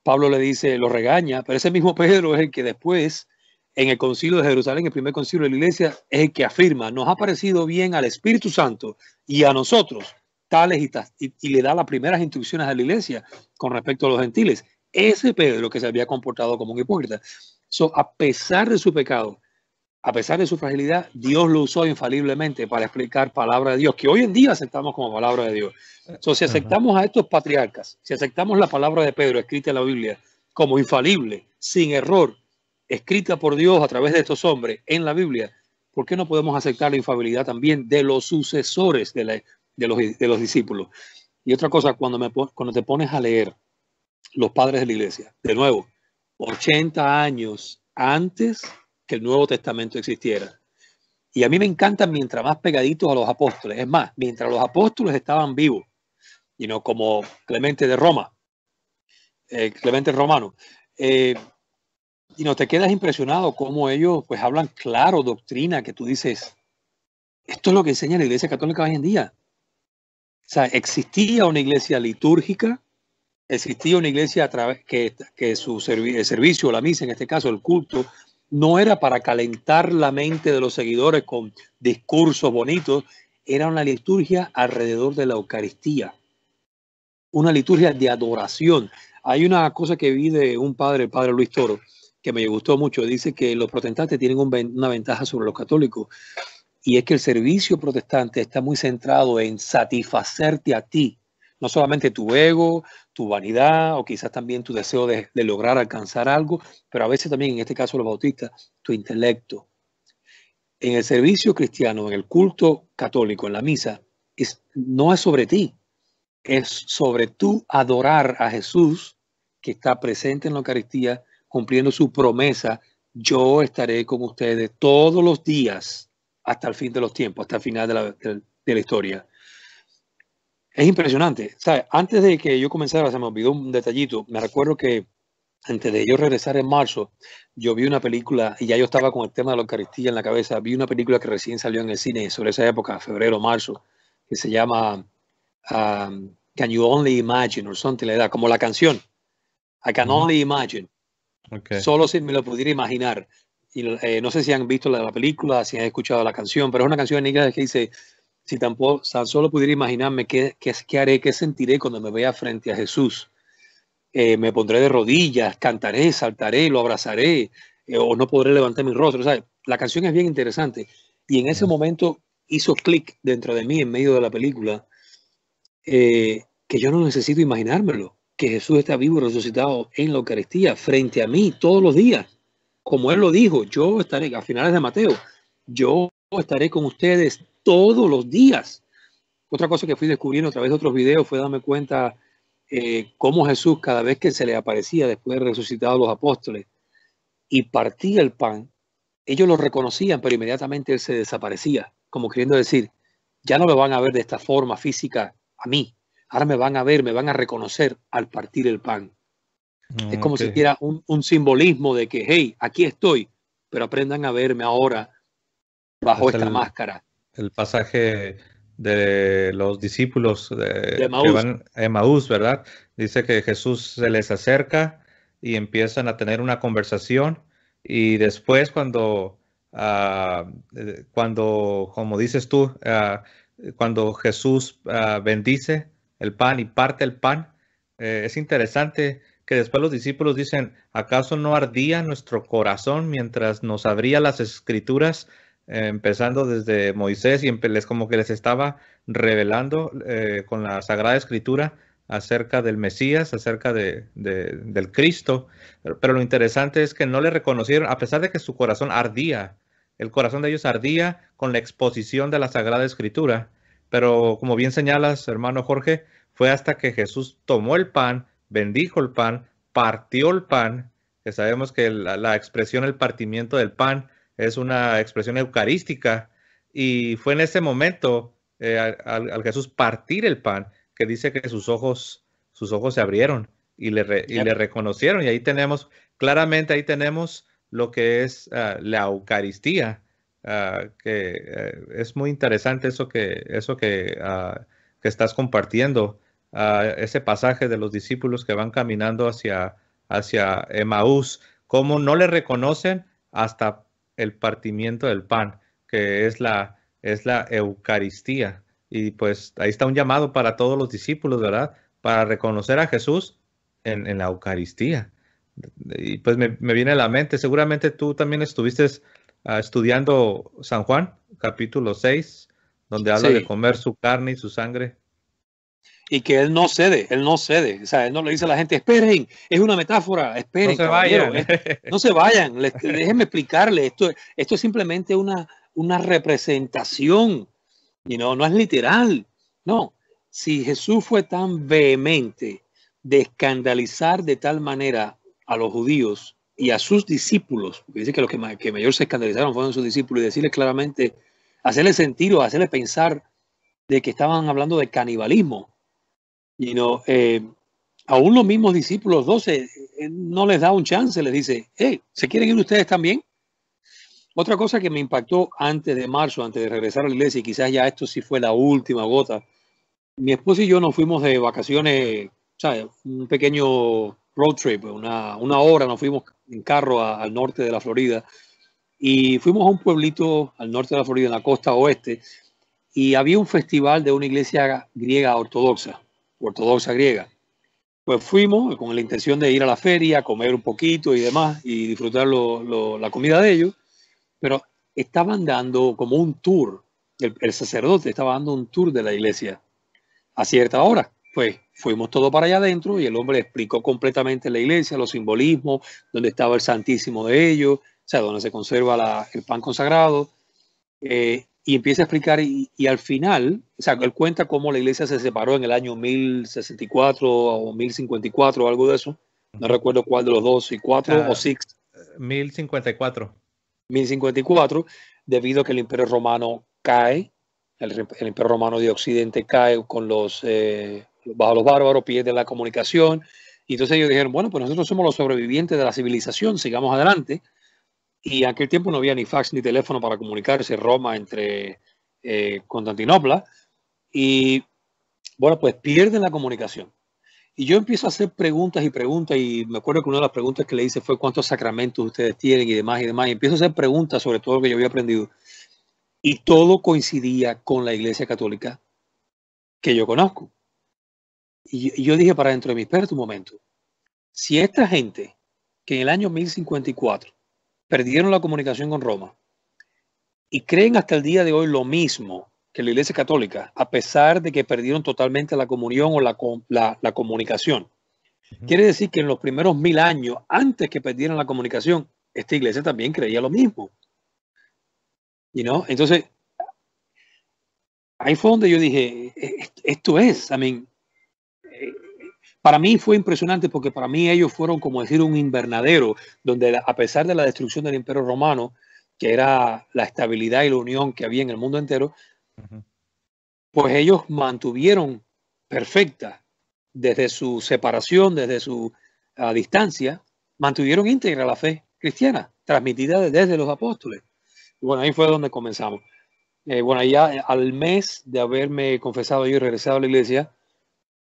Speaker 2: Pablo le dice, lo regaña, pero ese mismo Pedro es el que después, en el concilio de Jerusalén, el primer concilio de la iglesia, es el que afirma, nos ha parecido bien al Espíritu Santo y a nosotros, tales y, tales, y, le da las primeras instrucciones a la iglesia con respecto a los gentiles. Ese Pedro que se había comportado como un hipócrita. So, a pesar de su pecado, a pesar de su fragilidad, Dios lo usó infaliblemente para explicar palabra de Dios, que hoy en día aceptamos como palabra de Dios. Entonces, si aceptamos a estos patriarcas, si aceptamos la palabra de Pedro escrita en la Biblia como infalible, sin error, escrita por Dios a través de estos hombres en la Biblia, ¿por qué no podemos aceptar la infalibilidad también de los sucesores de, los, discípulos? Y otra cosa, cuando, cuando te pones a leer los padres de la iglesia, de nuevo, 80 años antes que el Nuevo Testamento existiera. Y a mí me encanta. mientras más pegaditos a los apóstoles. Es más, mientras los apóstoles estaban vivos, y no como Clemente de Roma, eh, Clemente Romano. Eh, y no te quedas impresionado cómo ellos pues hablan claro doctrina que tú dices, esto es lo que enseña la iglesia católica hoy en día. O sea, existía una iglesia litúrgica, existía una iglesia a través que, que su servicio, la misa en este caso, el culto, no era para calentar la mente de los seguidores con discursos bonitos, era una liturgia alrededor de la Eucaristía, una liturgia de adoración. Hay una cosa que vi de un padre, el padre Luis Toro, que me gustó mucho. Dice que los protestantes tienen una ventaja sobre los católicos y es que el servicio protestante está muy centrado en satisfacerte a ti no solamente tu ego, tu vanidad o quizás también tu deseo de, lograr alcanzar algo, pero a veces también, en este caso los bautistas, tu intelecto. En el servicio cristiano, en el culto católico, en la misa, no es sobre ti, es sobre tú adorar a Jesús que está presente en la Eucaristía, cumpliendo su promesa, yo estaré con ustedes todos los días hasta el fin de los tiempos, hasta el final de la, de la historia es impresionante. Antes de que yo comenzara, se me olvidó un detallito. Me recuerdo que antes de yo regresar en marzo, yo vi una película, y ya yo estaba con el tema de la Eucaristía en la cabeza, vi una película que recién salió en el cine sobre esa época, febrero, marzo, que se llama um, Can You Only Imagine or something like that, como la canción. I Can Only Imagine. Okay. Solo si me lo pudiera imaginar. Y, eh, no sé si han visto la, la película, si han escuchado la canción, pero es una canción en inglés que dice si tampoco, tan solo pudiera imaginarme qué, haré, qué sentiré cuando me vea frente a Jesús. Eh, me pondré de rodillas, cantaré, saltaré, lo abrazaré, eh, o no podré levantar mi rostro. La canción es bien interesante. Y en ese momento hizo clic dentro de mí, en medio de la película, eh, que yo no necesito imaginármelo, que Jesús está vivo y resucitado en la Eucaristía, frente a mí, todos los días. Como Él lo dijo, yo estaré, a finales de Mateo, yo estaré con ustedes todos los días. Otra cosa que fui descubriendo a través de otros videos fue darme cuenta eh, cómo Jesús cada vez que se le aparecía después de resucitado a los apóstoles y partía el pan, ellos lo reconocían, pero inmediatamente él se desaparecía, como queriendo decir, ya no me van a ver de esta forma física a mí, ahora me van a ver, me van a reconocer al partir el pan. es como si fuera un, un simbolismo de que, hey, aquí estoy, pero aprendan a verme ahora bajo esta máscara.
Speaker 1: El pasaje de los discípulos de, Emaús, ¿verdad? Dice que Jesús se les acerca y empiezan a tener una conversación y después cuando, ah, eh, cuando como dices tú, ah, cuando Jesús ah, bendice el pan y parte el pan, eh, es interesante que después los discípulos dicen, ¿acaso no ardía nuestro corazón mientras nos abría las escrituras eh, empezando desde Moisés y les, como que les estaba revelando eh, con la Sagrada Escritura acerca del Mesías, acerca de, del Cristo. Pero lo interesante es que no le reconocieron, a pesar de que su corazón ardía, el corazón de ellos ardía con la exposición de la Sagrada Escritura. Pero como bien señalas, hermano Jorge, fue hasta que Jesús tomó el pan, bendijo el pan, partió el pan, que sabemos que la expresión, el partimiento del pan, es una expresión eucarística. Y fue en ese momento eh, al, Jesús partir el pan que dice que sus ojos, sus ojos se abrieron y le, reconocieron. Y ahí tenemos, claramente ahí tenemos lo que es ah, la Eucaristía, ah, que eh, es muy interesante eso que, eso que, ah, estás compartiendo, ese pasaje de los discípulos que van caminando hacia, hacia Emaús, cómo no le reconocen hasta el partimiento del pan, que es la, es la Eucaristía. Y pues ahí está un llamado para todos los discípulos, ¿verdad? Para reconocer a Jesús en, la Eucaristía. Y pues me, viene a la mente, seguramente tú también estuviste ah, estudiando San Juan, capítulo 6, donde habla de comer su carne y su sangre y que él no
Speaker 2: cede, él no cede. O sea, él no le dice a la gente, esperen, es una metáfora, esperen. No se vayan. déjenme explicarle. Esto, esto es simplemente una, una representación, y no no es literal. No, si Jesús fue tan vehemente de escandalizar de tal manera a los judíos y a sus discípulos, porque dice que los que, mayor se escandalizaron fueron sus discípulos, y decirle claramente, hacerle sentir o hacerles pensar de que estaban hablando de canibalismo y no, eh, aún los mismos discípulos 12 eh, no les da un chance, les dice, hey, ¿se quieren ir ustedes también? Otra cosa que me impactó antes de marzo, antes de regresar a la iglesia, y quizás ya esto sí fue la última gota, mi esposa y yo nos fuimos de vacaciones, un pequeño road trip, una, hora nos fuimos en carro al norte de la Florida y fuimos a un pueblito al norte de la Florida, en la costa oeste, y había un festival de una iglesia griega ortodoxa ortodoxa griega. Pues fuimos con la intención de ir a la feria, comer un poquito y demás, y disfrutar la comida de ellos, pero estaban dando como un tour, el, sacerdote estaba dando un tour de la iglesia a cierta hora. Pues fuimos todo para allá adentro y el hombre explicó completamente la iglesia, los simbolismos, dónde estaba el Santísimo de ellos, o sea, donde se conserva el pan consagrado, eh, y empieza a explicar y, al final, o sea, él cuenta cómo la iglesia se separó en el año 1064 o 1054 o algo de eso. No recuerdo cuál de los dos, si cuatro o seis.
Speaker 1: 1054.
Speaker 2: 1054, debido a que el imperio romano cae, el, imperio romano de Occidente cae con los, eh, bajo los bárbaros, pierde la comunicación. Y entonces ellos dijeron, bueno, pues nosotros somos los sobrevivientes de la civilización, sigamos adelante. Y en aquel tiempo no había ni fax ni teléfono para comunicarse Roma entre eh, Constantinopla. Y bueno, pues pierden la comunicación. Y yo empiezo a hacer preguntas y preguntas y me acuerdo que una de las preguntas que le hice fue cuántos sacramentos ustedes tienen y demás y demás. Y empiezo a hacer preguntas sobre todo lo que yo había aprendido. Y todo coincidía con la Iglesia Católica que yo conozco. Y yo dije para dentro de mi espérate un momento, si esta gente que en el año 1054 perdieron la comunicación con Roma y creen hasta el día de hoy lo mismo que la Iglesia Católica, a pesar de que perdieron totalmente la comunión o la, comunicación. Quiere decir que en los primeros mil años, antes que perdieran la comunicación, esta iglesia también creía lo mismo. ¿Y no? Entonces, ahí fue donde yo dije, e-, esto es, I mean, para mí fue impresionante porque para mí ellos fueron como decir un invernadero, donde a pesar de la destrucción del imperio romano, que era la estabilidad y la unión que había en el mundo entero, pues ellos mantuvieron perfecta desde su separación, desde su ah, distancia, mantuvieron íntegra la fe cristiana, transmitida desde los apóstoles. bueno, ahí fue donde comenzamos. Eh, bueno, ya al mes de haberme confesado yo y regresado a la iglesia,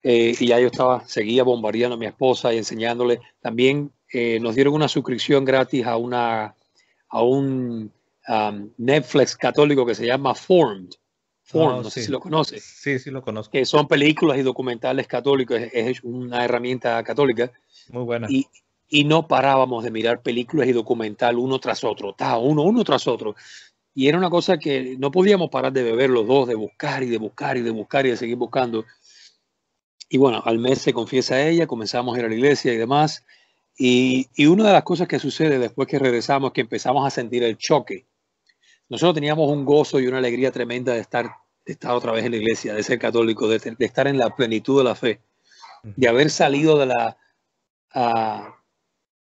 Speaker 2: eh, y ya yo estaba, seguía bombardeando a mi esposa y enseñándole. También eh, nos dieron una suscripción gratis a, una, a un um, Netflix católico que se llama Formed.
Speaker 1: Formed, oh, no sé si lo conoce. Sí, sí lo conozco.
Speaker 2: Que son películas y documentales católicos, es, una herramienta católica. Muy buena. Y, no parábamos de mirar películas y documental uno tras otro, ta, uno, uno tras otro. Y era una cosa que no podíamos parar de beber los dos, de buscar y de buscar y de buscar y de seguir buscando. Y bueno, al mes se confiesa a ella, comenzamos a ir a la iglesia y demás. Y, una de las cosas que sucede después que regresamos que empezamos a sentir el choque. Nosotros teníamos un gozo y una alegría tremenda de estar, estar otra vez en la iglesia, de ser católico, de, estar en la plenitud de la fe, de haber salido de la,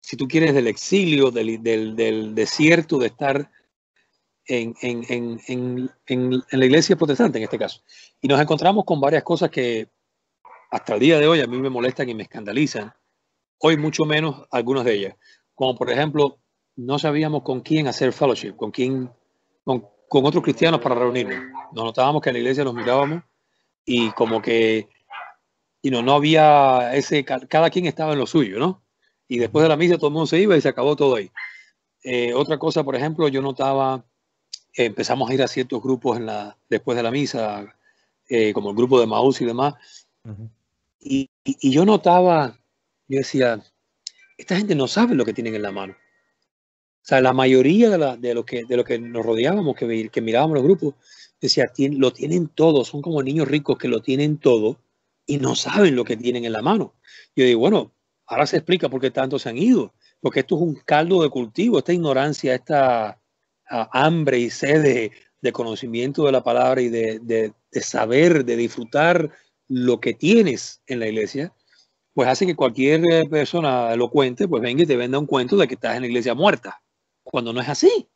Speaker 2: si tú quieres, del exilio, del, desierto, de estar en, en, en, en, la iglesia protestante en este caso. Y nos encontramos con varias cosas que hasta el día de hoy a mí me molestan y me escandalizan, hoy mucho menos algunas de ellas, como por ejemplo, no sabíamos con quién hacer fellowship, con quién, con, otros cristianos para reunirnos. Nos notábamos que en la iglesia nos mirábamos y como que y no, no había ese, cada quien estaba en lo suyo, ¿no? Y después de la misa todo el mundo se iba y se acabó todo ahí. Eh, otra cosa, por ejemplo, yo notaba, empezamos a ir a ciertos grupos en la, después de la misa, eh, como el grupo de Maús y demás, y, y, yo notaba, yo decía, esta gente no sabe lo que tienen en la mano. O sea, la mayoría de, los que, de lo que nos rodeábamos, que, que mirábamos los grupos, decía, lo tienen todo, son como niños ricos que lo tienen todo y no saben lo que tienen en la mano. Yo digo, bueno, ahora se explica por qué tantos se han ido, porque esto es un caldo de cultivo, esta ignorancia, esta hambre y sed de, conocimiento de la palabra y de, de saber, de disfrutar lo que tienes en la iglesia, pues hace que cualquier eh, persona elocuente pues venga y te venda un cuento de que estás en la iglesia muerta, cuando no es así.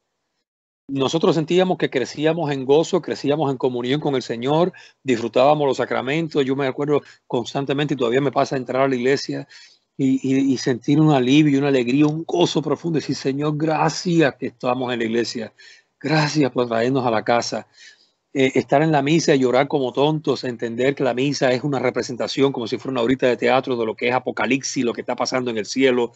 Speaker 2: Nosotros sentíamos que crecíamos en gozo, crecíamos en comunión con el Señor, disfrutábamos los sacramentos, yo me acuerdo constantemente y todavía me pasa entrar a la iglesia y, sentir un alivio, una alegría, un gozo profundo, y decir Señor, gracias que estamos en la iglesia, gracias por traernos a la casa. Eh, estar en la misa y llorar como tontos, entender que la misa es una representación como si fuera una horita de teatro de lo que es Apocalipsis, lo que está pasando en el cielo,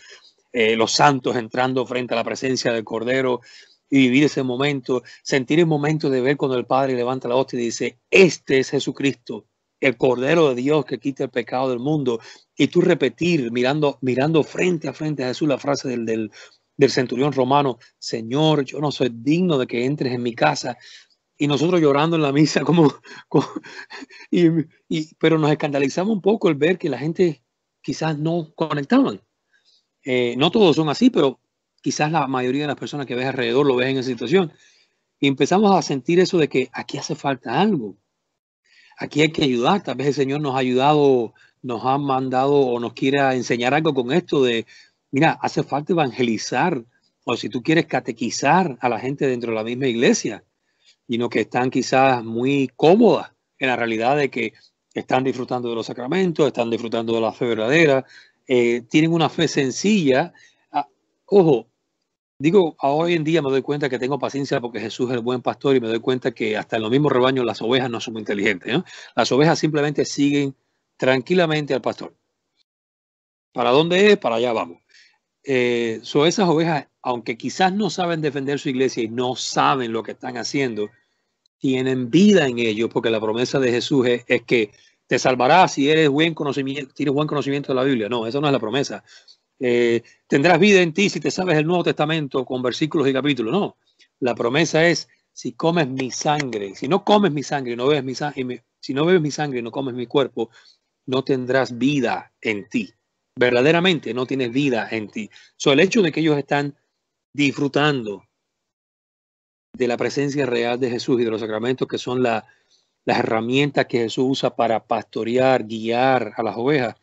Speaker 2: eh, los santos entrando frente a la presencia del Cordero y vivir ese momento, sentir el momento de ver cuando el Padre levanta la hostia y dice, este es Jesucristo, el Cordero de Dios que quita el pecado del mundo, y tú repetir mirando, mirando frente a frente a Jesús la frase del centurión romano, Señor, yo no soy digno de que entres en mi casa, y nosotros llorando en la misa, como, y, y, pero nos escandalizamos un poco el ver que la gente quizás no conectaban. Eh, no todos son así, pero quizás la mayoría de las personas que ves alrededor lo ves en esa situación. Y empezamos a sentir eso de que aquí hace falta algo. Aquí hay que ayudar. Tal vez el Señor nos ha ayudado, nos ha mandado o nos quiera enseñar algo con esto de, mira, hace falta evangelizar o si tú quieres catequizar a la gente dentro de la misma iglesia sino que están quizás muy cómodas en la realidad de que están disfrutando de los sacramentos, están disfrutando de la fe verdadera, eh, tienen una fe sencilla. Ah, ojo, digo, hoy en día me doy cuenta que tengo paciencia porque Jesús es el buen pastor y me doy cuenta que hasta en los mismos rebaños las ovejas no son muy inteligentes. Las ovejas simplemente siguen tranquilamente al pastor. ¿Para dónde es? Para allá vamos. Eh, esas ovejas, aunque quizás no saben defender su iglesia y no saben lo que están haciendo, tienen vida en ellos, porque la promesa de Jesús es, que te salvarás si eres buen conocimiento, tienes buen conocimiento de la Biblia. No, esa no es la promesa. Eh, tendrás vida en ti si te sabes el Nuevo Testamento con versículos y capítulos. No, la promesa es si comes mi sangre, si no comes mi sangre no bebes mi sangre, si no bebes mi sangre y no comes mi cuerpo, no tendrás vida en ti verdaderamente no tienes vida en ti. So, el hecho de que ellos están disfrutando de la presencia real de Jesús y de los sacramentos, que son las herramientas que Jesús usa para pastorear, guiar a las ovejas,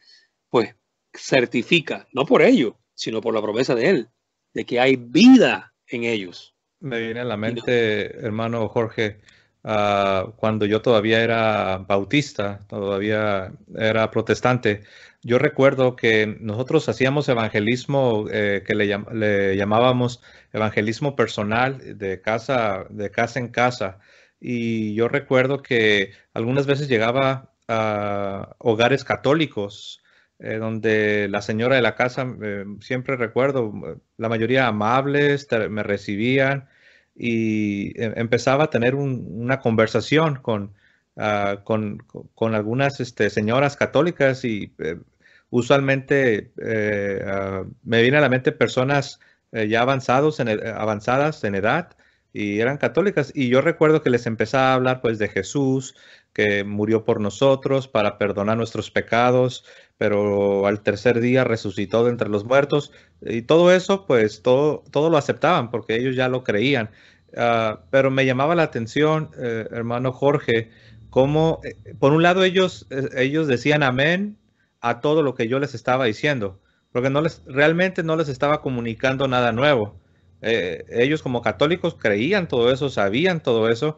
Speaker 2: pues certifica, no por ello, sino por la promesa de Él, de que hay vida
Speaker 1: en ellos. Me viene a la mente, hermano Jorge, ah, cuando yo todavía era bautista, todavía era protestante, yo recuerdo que nosotros hacíamos evangelismo eh, que le, llamábamos evangelismo personal de casa, de casa en casa. Y yo recuerdo que algunas veces llegaba a hogares católicos eh, donde la señora de la casa, eh, siempre recuerdo, la mayoría amables, me recibían y empezaba a tener una conversación con, ah, con, algunas este, señoras católicas y usualmente eh, me viene a la mente personas eh, ya avanzados en, e, avanzadas en edad y eran católicas. Y yo recuerdo que les empezaba a hablar pues de Jesús, que murió por nosotros para perdonar nuestros pecados, pero al tercer día resucitó de entre los muertos. Y todo eso, pues todo, todo lo aceptaban porque ellos ya lo creían. Ah, pero me llamaba la atención, eh, hermano Jorge, cómo, por un lado ellos, ellos decían amén, a todo lo que yo les estaba diciendo, porque no les, realmente no les estaba comunicando nada nuevo. Eh, ellos como católicos creían todo eso, sabían todo eso,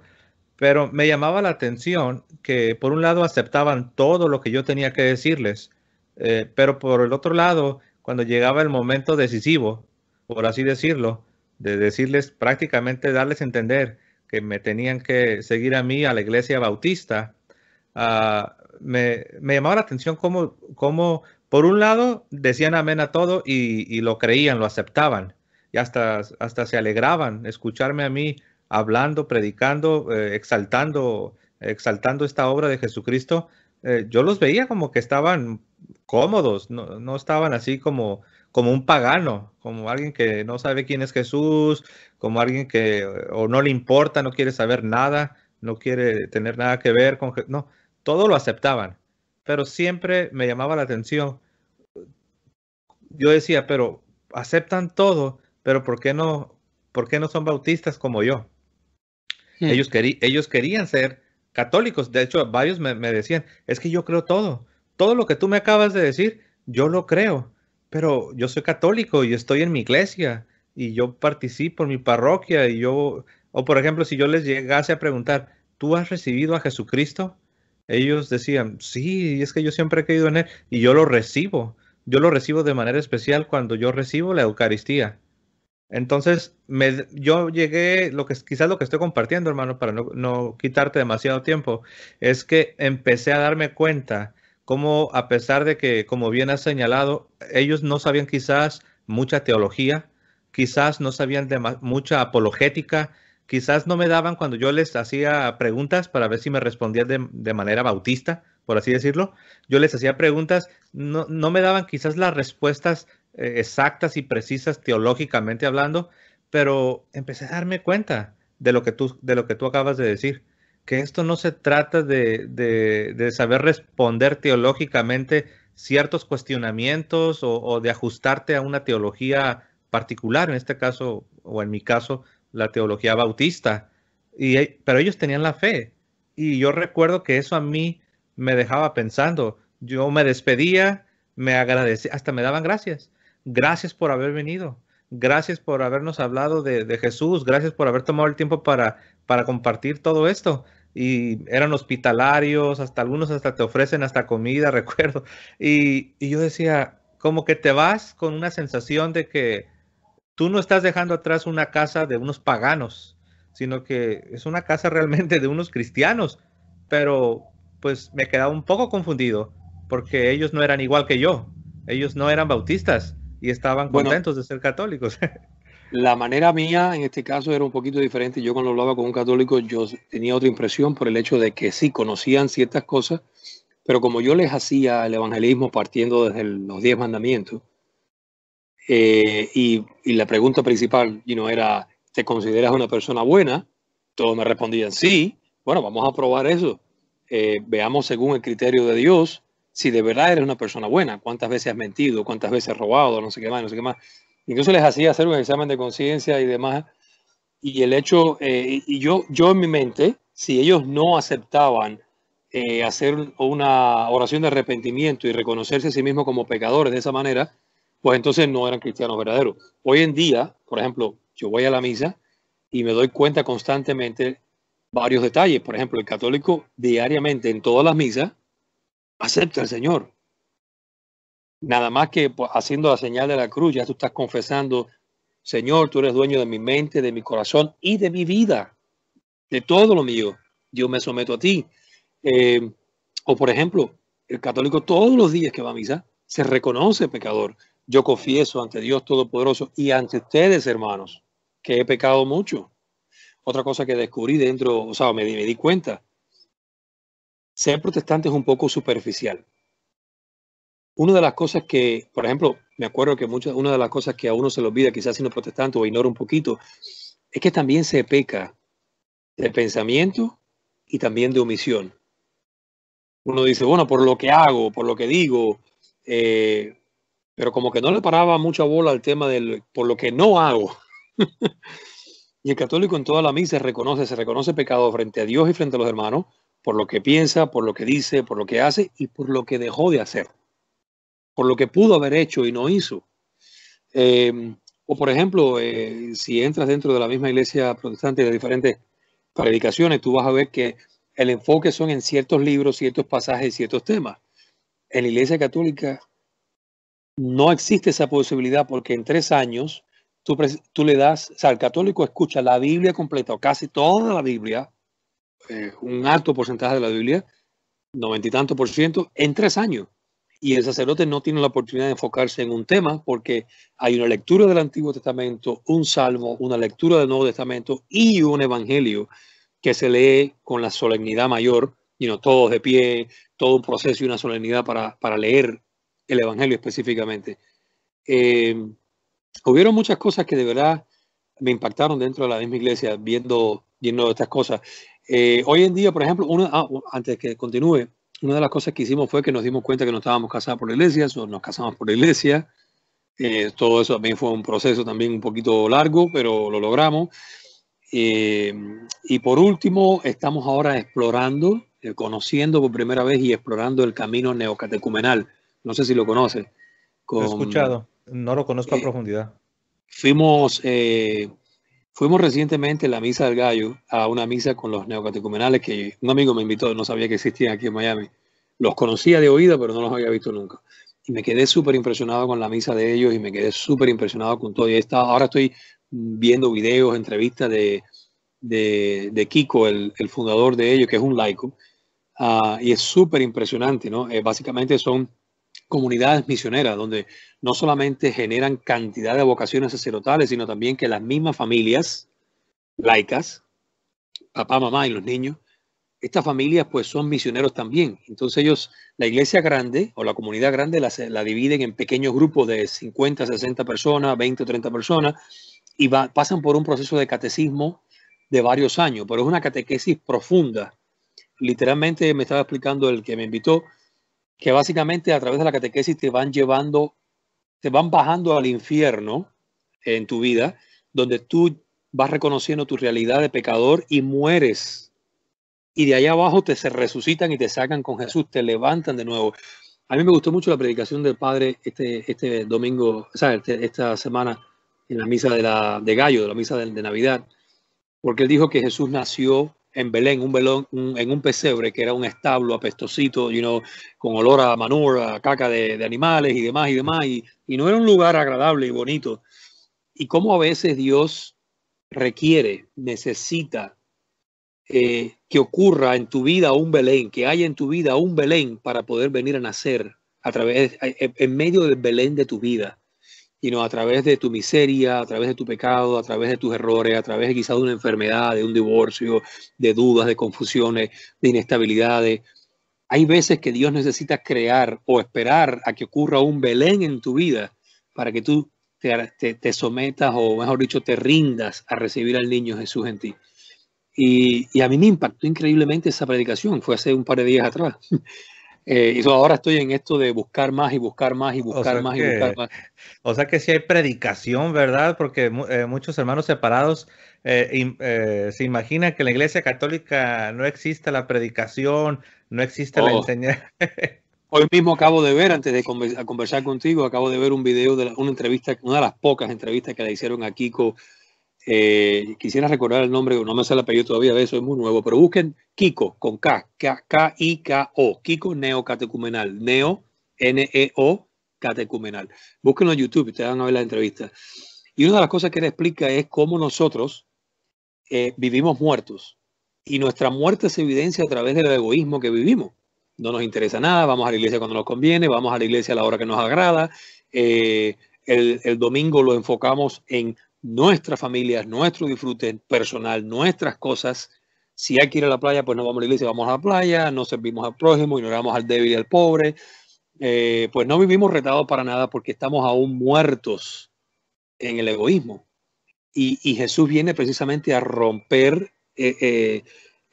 Speaker 1: pero me llamaba la atención que por un lado aceptaban todo lo que yo tenía que decirles, eh, pero por el otro lado, cuando llegaba el momento decisivo, por así decirlo, de decirles prácticamente, darles a entender que me tenían que seguir a mí, a la iglesia bautista, A... Ah, me, llamaba la atención cómo, cómo, por un lado, decían amén a todo y, lo creían, lo aceptaban, y hasta, hasta se alegraban escucharme a mí hablando, predicando, eh, exaltando, exaltando esta obra de Jesucristo. Eh, yo los veía como que estaban cómodos, no, no estaban así como, como un pagano, como alguien que no sabe quién es Jesús, como alguien que o no le importa, no quiere saber nada, no quiere tener nada que ver con Jesús. No, todo lo aceptaban, pero siempre me llamaba la atención. Yo decía, pero aceptan todo, pero ¿por qué no, por qué no son bautistas como yo? Hmm. Ellos, querían ser católicos, de hecho varios me, me decían, es que yo creo todo, todo lo que tú me acabas de decir, yo lo creo, pero yo soy católico y estoy en mi iglesia y yo participo en mi parroquia y yo, o por ejemplo, si yo les llegase a preguntar, ¿tú has recibido a Jesucristo? ellos decían, sí, es que yo siempre he creído en Él y yo lo recibo. Yo lo recibo de manera especial cuando yo recibo la Eucaristía. Entonces, me, yo llegué, lo que, quizás lo que estoy compartiendo, hermano, para no, quitarte demasiado tiempo, es que empecé a darme cuenta cómo, a pesar de que, como bien has señalado, ellos no sabían quizás mucha teología, quizás no sabían de mucha apologética, quizás no me daban cuando yo les hacía preguntas para ver si me respondían de, manera bautista, por así decirlo. Yo les hacía preguntas, no, me daban quizás las respuestas eh, exactas y precisas teológicamente hablando, pero empecé a darme cuenta de lo que tú, de lo que tú acabas de decir, que esto no se trata de, saber responder teológicamente ciertos cuestionamientos o de ajustarte a una teología particular, en este caso o en mi caso, la teología bautista, y, eh, pero ellos tenían la fe. Y yo recuerdo que eso a mí me dejaba pensando. Yo me despedía, me agradecía, hasta me daban gracias. Gracias por haber venido. Gracias por habernos hablado de, Jesús. Gracias por haber tomado el tiempo para, para compartir todo esto y eran hospitalarios, hasta algunos hasta te ofrecen hasta comida, (laughs) recuerdo. y, yo decía, como que te vas con una sensación de que tú no estás dejando atrás una casa de unos paganos, sino que es una casa realmente de unos cristianos. Pero pues me quedaba un poco confundido porque ellos no eran igual que yo, ellos no eran bautistas y estaban contentos de ser católicos. (laughs)
Speaker 2: La manera mía en este caso era un poquito diferente. Yo cuando hablaba con un católico yo tenía otra impresión por el hecho de que sí conocían ciertas cosas, pero como yo les hacía el evangelismo partiendo desde los diez mandamientos, eh, y, la pregunta principal era, ¿te consideras una persona buena? Todos me respondían, sí. Bueno, vamos a probar eso. Eh, veamos según el criterio de Dios si de verdad eres una persona buena, cuántas veces has mentido, cuántas veces has robado, no sé qué más, no sé qué más. Incluso les hacía hacer un examen de conciencia y demás. Y el hecho, eh, y yo, yo en mi mente, si ellos no aceptaban hacer una oración de arrepentimiento y reconocerse a sí mismos como pecadores de esa manera, pues entonces no eran cristianos verdaderos. Hoy en día, por ejemplo, yo voy a la misa y me doy cuenta constantemente varios detalles. Por ejemplo, el católico diariamente en todas las misas acepta al Señor. Nada más que pues, haciendo la señal de la cruz, ya tú estás confesando, Señor, tú eres dueño de mi mente, de mi corazón y de mi vida, de todo lo mío. Yo me someto a ti. Eh, o por ejemplo, el católico todos los días que va a misa se reconoce pecador yo confieso ante Dios Todopoderoso y ante ustedes, hermanos, que he pecado mucho. Otra cosa que descubrí dentro, o sea, me, me di cuenta, ser protestante es un poco superficial. Una de las cosas que, por ejemplo, me acuerdo que muchas, una de las cosas que a uno se le olvida, quizás siendo protestante o ignora un poquito, es que también se peca de pensamiento y también de omisión. Uno dice, bueno, por lo que hago, por lo que digo, eh, pero como que no le paraba mucha bola al tema del por lo que no hago. (laughs) y el católico en toda la misa reconoce, se reconoce pecado frente a Dios y frente a los hermanos, por lo que piensa, por lo que dice, por lo que hace y por lo que dejó de hacer, por lo que pudo haber hecho y no hizo. Em, o por ejemplo, eh, si entras dentro de la misma iglesia protestante de diferentes predicaciones, tú vas a ver que el enfoque son en ciertos libros, ciertos pasajes, ciertos temas. En la iglesia católica no existe esa posibilidad porque en tres años tú, le das, o sea, el católico escucha la Biblia completa o casi toda la Biblia, eh, un alto porcentaje de la Biblia, noventa y tanto por ciento, en tres años. Y el sacerdote no tiene la oportunidad de enfocarse en un tema porque hay una lectura del Antiguo Testamento, un salmo, una lectura del Nuevo Testamento y un evangelio que se lee con la solemnidad mayor, y no todos de pie, todo un proceso y una solemnidad para, para leer el Evangelio específicamente. Eh, hubieron muchas cosas que de verdad me impactaron dentro de la misma iglesia viendo, viendo estas cosas. Eh, hoy en día, por ejemplo, una, ah, antes que continúe, una de las cosas que hicimos fue que nos dimos cuenta que no estábamos casados por la iglesia, nos casamos por la iglesia. Eh, todo eso también fue un proceso también un poquito largo, pero lo logramos. Eh, y por último, estamos ahora explorando, conociendo por primera vez y explorando el camino neocatecumenal no sé si lo conoce. lo he escuchado,
Speaker 1: no lo conozco a eh, profundidad.
Speaker 2: Fuimos, eh, fuimos recientemente en la Misa del Gallo, a una misa con los neocatecumenales que un amigo me invitó, no sabía que existían aquí en Miami. Los conocía de oído, pero no los había visto nunca. Y me quedé súper impresionado con la misa de ellos y me quedé súper impresionado con todo. Y ahora estoy viendo videos, entrevistas de, Kiko, el, fundador de ellos, que es un laico. Ah, y es súper impresionante, ¿no? Eh, básicamente son comunidades misioneras, donde no solamente generan cantidad de vocaciones sacerdotales, sino también que las mismas familias laicas, papá, mamá y los niños, estas familias pues son misioneros también. Entonces ellos, la iglesia grande o la comunidad grande la, dividen en pequeños grupos de 50, 60 personas, 20 o 30 personas y pasan por un proceso de catecismo de varios años, pero es una catequesis profunda. Literalmente me estaba explicando el que me invitó, que básicamente a través de la catequesis te van llevando, te van bajando al infierno en tu vida, donde tú vas reconociendo tu realidad de pecador y mueres. Y de allá abajo te se resucitan y te sacan con Jesús, te levantan de nuevo. A mí me gustó mucho la predicación del Padre este, este domingo, o sea, este, esta semana en la misa de, Gallo, de la misa de, de Navidad, porque él dijo que Jesús nació en Belén, un belén, en un pesebre que era un establo apestosito, you know, con olor a manura a caca de, animales y demás y demás, y, no era un lugar agradable y bonito. Y cómo a veces Dios requiere, necesita eh, que ocurra en tu vida un Belén, que haya en tu vida un Belén para poder venir a nacer a través, eh, en medio del Belén de tu vida sino a través de tu miseria, a través de tu pecado, a través de tus errores, a través quizás de una enfermedad, de un divorcio, de dudas, de confusiones, de inestabilidades. Hay veces que Dios necesita crear o esperar a que ocurra un Belén en tu vida para que tú te, sometas o mejor dicho te rindas a recibir al niño Jesús en ti. Y, y, a mí me impactó increíblemente esa predicación, fue hace un par de días atrás. Eh, y ahora estoy en esto de buscar más y
Speaker 1: buscar más y buscar más y buscar más. O sea que sí hay predicación, ¿verdad? Porque eh, muchos hermanos separados eh, se imaginan que en la iglesia católica no existe la predicación, no existe la oh. enseñanza. (laughs)
Speaker 2: Hoy mismo acabo de ver, antes de conversar contigo, acabo de ver un video de una entrevista, una de las pocas entrevistas que le hicieron a Kiko eh, quisiera recordar el nombre, no me sale el apellido todavía, de eso es muy nuevo, pero busquen Kiko con K, K-I-K-O, Kiko Neocatecumenal, Neo, N-E-O, e, Catecumenal. Búsquenlo en YouTube, ustedes van a ver la entrevista. Y una de las cosas que él explica es cómo nosotros eh, vivimos muertos y nuestra muerte se evidencia a través del egoísmo que vivimos. No nos interesa nada, vamos a la iglesia cuando nos conviene, vamos a la iglesia a la hora que nos agrada. Eh, el, el domingo lo enfocamos en nuestras familias, nuestro disfrute personal, nuestras cosas. Si hay que ir a la playa, pues nos vamos a la iglesia, vamos a la playa, no servimos al prójimo, ignoramos al débil y al pobre. Eh, pues no vivimos retados para nada porque estamos aún muertos en el egoísmo. Y, Jesús viene precisamente a romper eh, eh,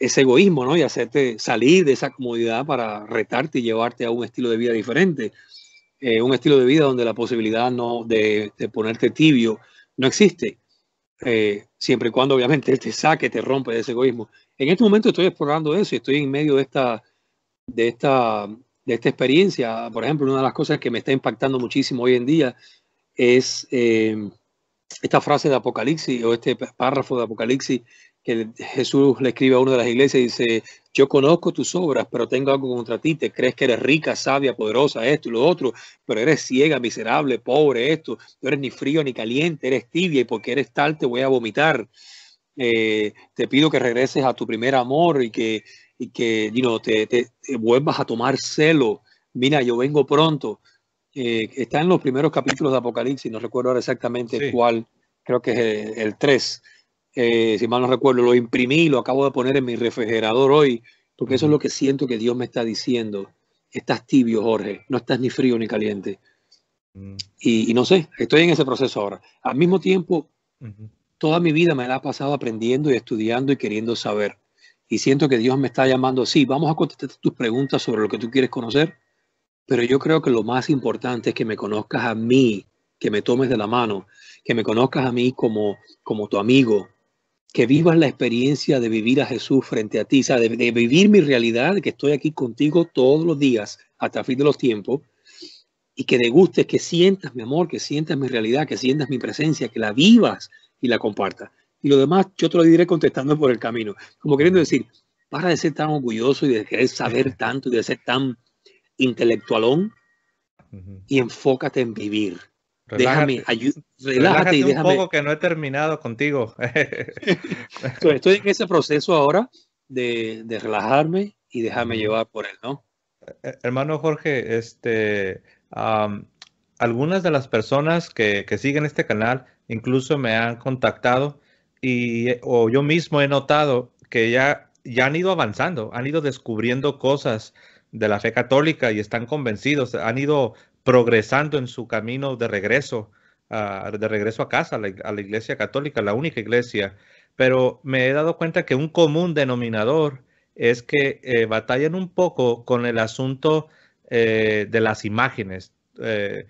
Speaker 2: ese egoísmo, ¿no? Y hacerte salir de esa comodidad para retarte y llevarte a un estilo de vida diferente. un estilo de vida donde la posibilidad no de, de ponerte tibio no existe. Eh, siempre y cuando obviamente él te saque, te rompe de ese egoísmo. En este momento estoy explorando eso y estoy en medio de esta, de esta, de esta experiencia. Por ejemplo, una de las cosas que me está impactando muchísimo hoy en día es eh, esta frase de Apocalipsis o este párrafo de Apocalipsis que Jesús le escribe a una de las iglesias y dice, yo conozco tus obras, pero tengo algo contra ti, te crees que eres rica, sabia, poderosa, esto y lo otro, pero eres ciega, miserable, pobre, esto, no eres ni frío ni caliente, eres tibia y porque eres tal te voy a vomitar. Eh, te pido que regreses a tu primer amor y que, que you te, vuelvas a tomar celo. Mira, yo vengo pronto. Eh, está en los primeros capítulos de Apocalipsis, no recuerdo ahora exactamente cuál, creo que es el, el 3. Eh, si mal no recuerdo, lo imprimí, lo acabo de poner en mi refrigerador hoy, porque eso es lo que siento que Dios me está diciendo. Estás tibio, Jorge, no estás ni frío ni caliente. Mm. Y, no sé, estoy en ese proceso ahora. Al mismo tiempo, toda mi vida me la ha pasado aprendiendo y estudiando y queriendo saber. Y siento que Dios me está llamando, sí, vamos a contestar tus preguntas sobre lo que tú quieres conocer, pero yo creo que lo más importante es que me conozcas a mí, que me tomes de la mano, que me conozcas a mí como, como tu amigo, que vivas la experiencia de vivir a Jesús frente a ti, o sea, de, vivir mi realidad, que estoy aquí contigo todos los días hasta el fin de los tiempos, y que degustes, que sientas mi amor, que sientas mi realidad, que sientas mi presencia, que la vivas y la compartas. Y lo demás yo te lo diré contestando por el camino, como queriendo decir, para de ser tan orgulloso y de querer saber tanto y de ser tan intelectualón y enfócate en vivir déjame, relájate, y déjame. un poco
Speaker 1: que no he terminado contigo. (laughs) Estoy en ese proceso ahora de, de relajarme y déjame llevar por él, ¿no? Eh, hermano Jorge, este, algunas de las personas que, que, siguen este canal incluso me han contactado y o yo mismo he notado que ya, ya han ido avanzando, han ido descubriendo cosas de la fe católica y están convencidos, han ido progresando en su camino de regreso, de regreso a casa, a la, iglesia católica, la única iglesia. Pero me he dado cuenta que un común denominador es que eh, batallan un poco con el asunto eh, de las imágenes. Eh,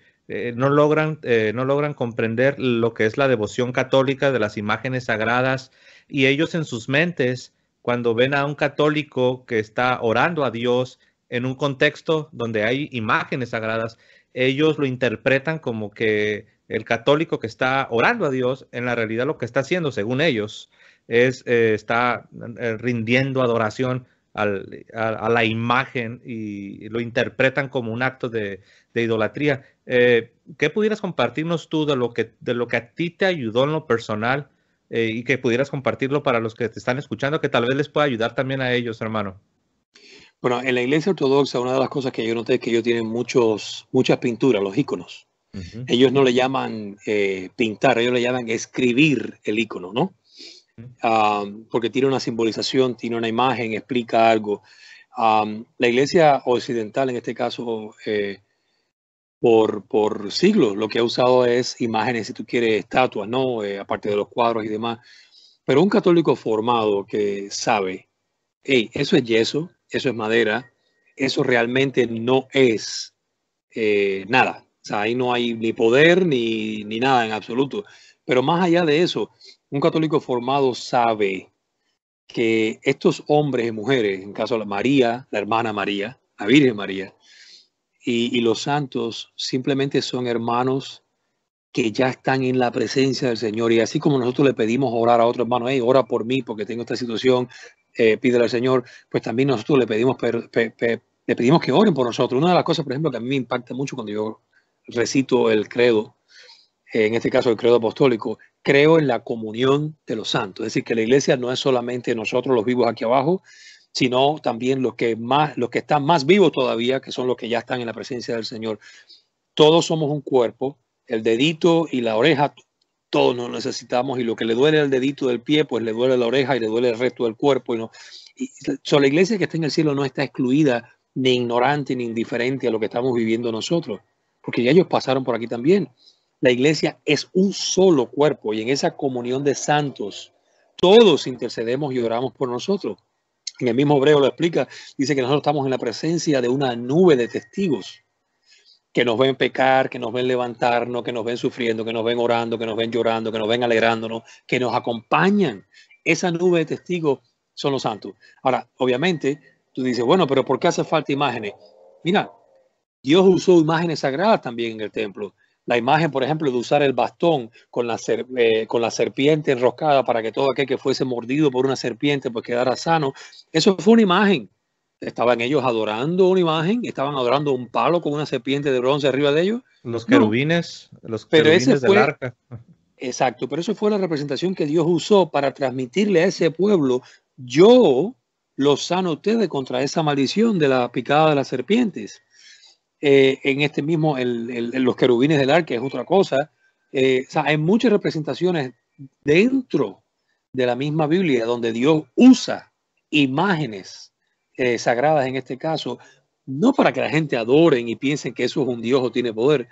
Speaker 1: no, logran, no logran comprender lo que es la devoción católica de las imágenes sagradas y ellos en sus mentes, cuando ven a un católico que está orando a Dios en un contexto donde hay imágenes sagradas, ellos lo interpretan como que el católico que está orando a Dios, en la realidad lo que está haciendo, según ellos, es eh, está eh, rindiendo adoración a, la imagen y lo interpretan como un acto de, idolatría. Eh, ¿Qué pudieras compartirnos tú de lo, que, de lo que a ti te ayudó en lo personal y que pudieras compartirlo para los que te están escuchando, que tal vez les pueda ayudar también a ellos, hermano?
Speaker 2: Bueno, en la iglesia ortodoxa una de las cosas que yo noté es que ellos tienen muchos, muchas pinturas, los iconos. Ellos no le llaman eh, pintar, ellos le llaman escribir el icono, ¿no? Ah, porque tiene una simbolización, tiene una imagen, explica algo. Ah, la iglesia occidental, en este caso, eh, por, por, siglos, lo que ha usado es imágenes, si tú quieres, estatuas, ¿no? Eh, aparte de los cuadros y demás. Pero un católico formado que sabe, hey, eso es yeso, eso es madera, eso realmente no es eh, nada. O sea, ahí no hay ni poder ni, nada en absoluto. Pero más allá de eso, un católico formado sabe que estos hombres y mujeres, en caso de María, la hermana María, la Virgen María, y, y, los santos simplemente son hermanos que ya están en la presencia del Señor. Y así como nosotros le pedimos orar a otro hermano, hey, ora por mí porque tengo esta situación, eh, pídele al Señor, pues también nosotros le pedimos, le pedimos que oren por nosotros. Una de las cosas, por ejemplo, que a mí me impacta mucho cuando yo recito el credo, en este caso el credo apostólico, creo en la comunión de los santos. Es decir, que la iglesia no es solamente nosotros los vivos aquí abajo, sino también los que más, los que están más vivos todavía, que son los que ya están en la presencia del Señor. Todos somos un cuerpo, el dedito y la oreja, todos nos necesitamos y lo que le duele al dedito del pie, pues le duele la oreja y le duele el resto del cuerpo. Y no. so, la iglesia que está en el cielo no está excluida ni ignorante ni indiferente a lo que estamos viviendo nosotros, porque ya ellos pasaron por aquí también. La iglesia es un solo cuerpo y en esa comunión de santos todos intercedemos y oramos por nosotros. En el mismo hebreo lo explica, dice que nosotros estamos en la presencia de una nube de testigos que nos ven pecar, que nos ven levantarnos, que nos ven sufriendo, que nos ven orando, que nos ven llorando, que nos ven alegrándonos, que nos acompañan. Esa nube de testigos son los santos. Ahora, obviamente, tú dices, bueno, pero ¿por qué hace falta imágenes? Mira, Dios usó imágenes sagradas también en el templo. La imagen, por ejemplo, de usar el bastón con la, eh, con la serpiente enroscada para que todo aquel que fuese mordido por una serpiente pues quedara sano. Eso fue una imagen estaban ellos adorando una imagen, estaban adorando un palo con una serpiente de bronce arriba de ellos.
Speaker 1: Los querubines, los querubines del arca.
Speaker 2: Exacto, pero eso fue la representación que Dios usó para transmitirle a ese pueblo, yo los sano a ustedes contra esa maldición de la picada de las serpientes. Eh, en este mismo, el, los querubines del arca es otra cosa. Eh, o sea, hay muchas representaciones dentro de la misma Biblia donde Dios usa imágenes eh, sagradas en este caso, no para que la gente adoren y piensen que eso es un Dios o tiene poder,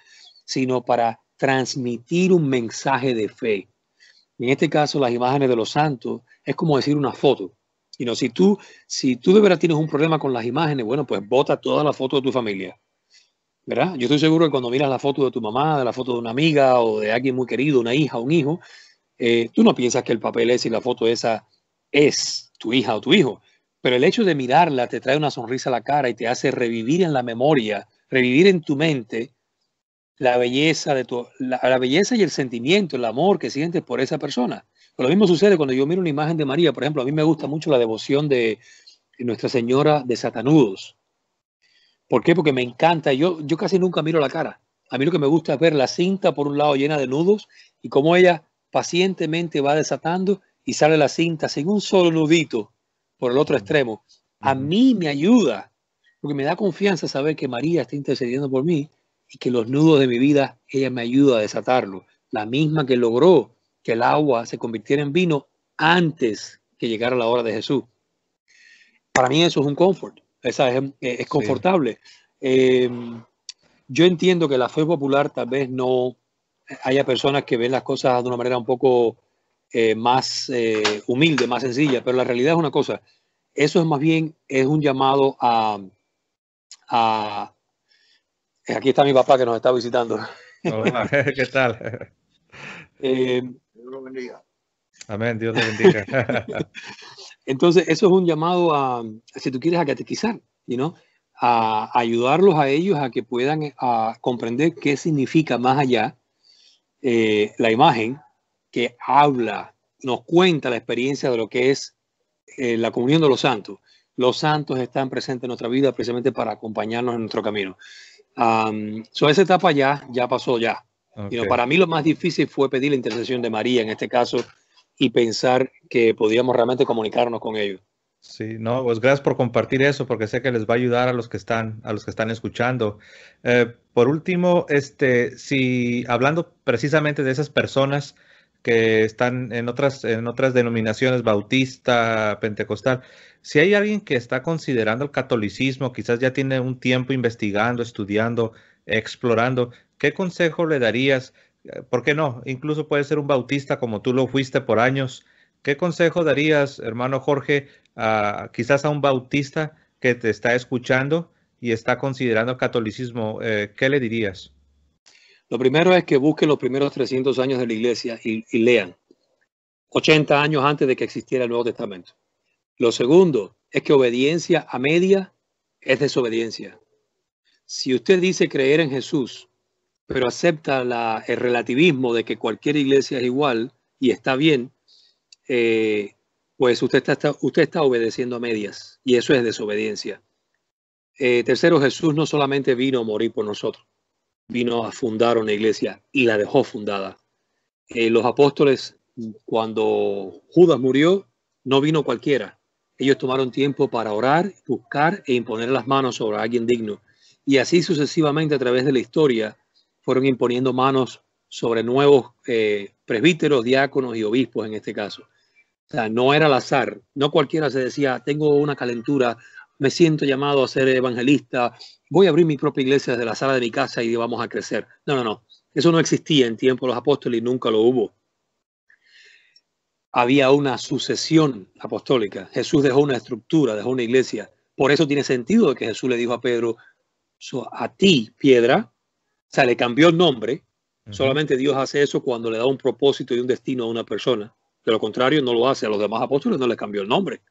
Speaker 2: sino para transmitir un mensaje de fe. en este caso, las imágenes de los santos es como decir una foto. Y no, si tú, si tú de verdad tienes un problema con las imágenes, bueno, pues bota toda la foto de tu familia. ¿Verdad? Yo estoy seguro que cuando miras la foto de tu mamá, de la foto de una amiga o de alguien muy querido, una hija, un hijo, eh, tú no piensas que el papel es y la foto esa es tu hija o tu hijo. Pero el hecho de mirarla te trae una sonrisa a la cara y te hace revivir en la memoria, revivir en tu mente la belleza, de tu, la, belleza y el sentimiento, el amor que sientes por esa persona. lo mismo sucede cuando yo miro una imagen de María. Por ejemplo, a mí me gusta mucho la devoción de Nuestra Señora de Satanudos. ¿Por qué? Porque me encanta. Yo, yo casi nunca miro la cara. A mí lo que me gusta es ver la cinta por un lado llena de nudos y cómo ella pacientemente va desatando y sale la cinta sin un solo nudito por el otro extremo, a mí me ayuda, porque me da confianza saber que María está intercediendo por mí y que los nudos de mi vida, ella me ayuda a desatarlo. La misma que logró que el agua se convirtiera en vino antes que llegara la hora de Jesús. Para mí eso es un confort, es, eh, confortable. Em, yo entiendo que la fe popular tal vez no eh, haya personas que ven las cosas de una manera un poco eh, más eh, humilde, más sencilla, pero la realidad es una cosa, eso es más bien, es un llamado a... aquí está mi papá que nos está visitando. Hola,
Speaker 1: (laughs) ¿qué tal?
Speaker 2: Eh, Dios lo bendiga. Amén, Dios te bendiga. (laughs) Entonces, eso es un llamado a, si tú quieres, a catequizar, ¿no? a ayudarlos a ellos a que puedan comprender qué significa más allá la imagen que habla, nos cuenta la experiencia de lo que es eh, la comunión de los santos. Los santos están presentes en nuestra vida precisamente para acompañarnos en nuestro camino. sobre esa etapa ya, ya pasó ya. Pero para mí lo más difícil fue pedir la intercesión de María en este caso y pensar que podíamos realmente comunicarnos con ellos.
Speaker 1: Sí, no, pues gracias por compartir eso, porque sé que les va a ayudar a los que están, a los que están escuchando. Eh, por último, este, si hablando precisamente de esas personas que están en otras, en otras denominaciones, bautista, pentecostal. Si hay alguien que está considerando el catolicismo, quizás ya tiene un tiempo investigando, estudiando, explorando, ¿qué consejo le darías? Eh, ¿Por qué no? Incluso puede ser un bautista como tú lo fuiste por años. ¿Qué consejo darías, hermano Jorge, quizás a un bautista que te está escuchando y está considerando el catolicismo? Eh, ¿Qué le dirías?
Speaker 2: Lo primero es que busquen los primeros 300 años de la iglesia y, lean, 80 años antes de que existiera el Nuevo Testamento. Lo segundo es que obediencia a media es desobediencia. Si usted dice creer en Jesús, pero acepta el relativismo de que cualquier iglesia es igual y está bien, eh, pues usted está, usted está obedeciendo a medias y eso es desobediencia. Eh, tercero, Jesús no solamente vino a morir por nosotros, vino a fundar una iglesia y la dejó fundada. Eh, los apóstoles, cuando Judas murió, no vino cualquiera. Ellos tomaron tiempo para orar, buscar e imponer las manos sobre alguien digno. Y así sucesivamente a través de la historia fueron imponiendo manos sobre nuevos eh, presbíteros, diáconos y obispos en este caso. O sea, no era al azar. No cualquiera se decía, tengo una calentura, me siento llamado a ser evangelista, voy a abrir mi propia iglesia desde la sala de mi casa y vamos a crecer. No, no, no. Eso no existía en tiempo de los apóstoles, y nunca lo hubo. Había una sucesión apostólica. Jesús dejó una estructura, dejó una iglesia. Por eso tiene sentido que Jesús le dijo a Pedro, a ti, piedra, o sea, le cambió el nombre. Solamente Dios hace eso cuando le da un propósito y un destino a una persona. De lo contrario, no lo hace. A los demás apóstoles no le cambió el nombre.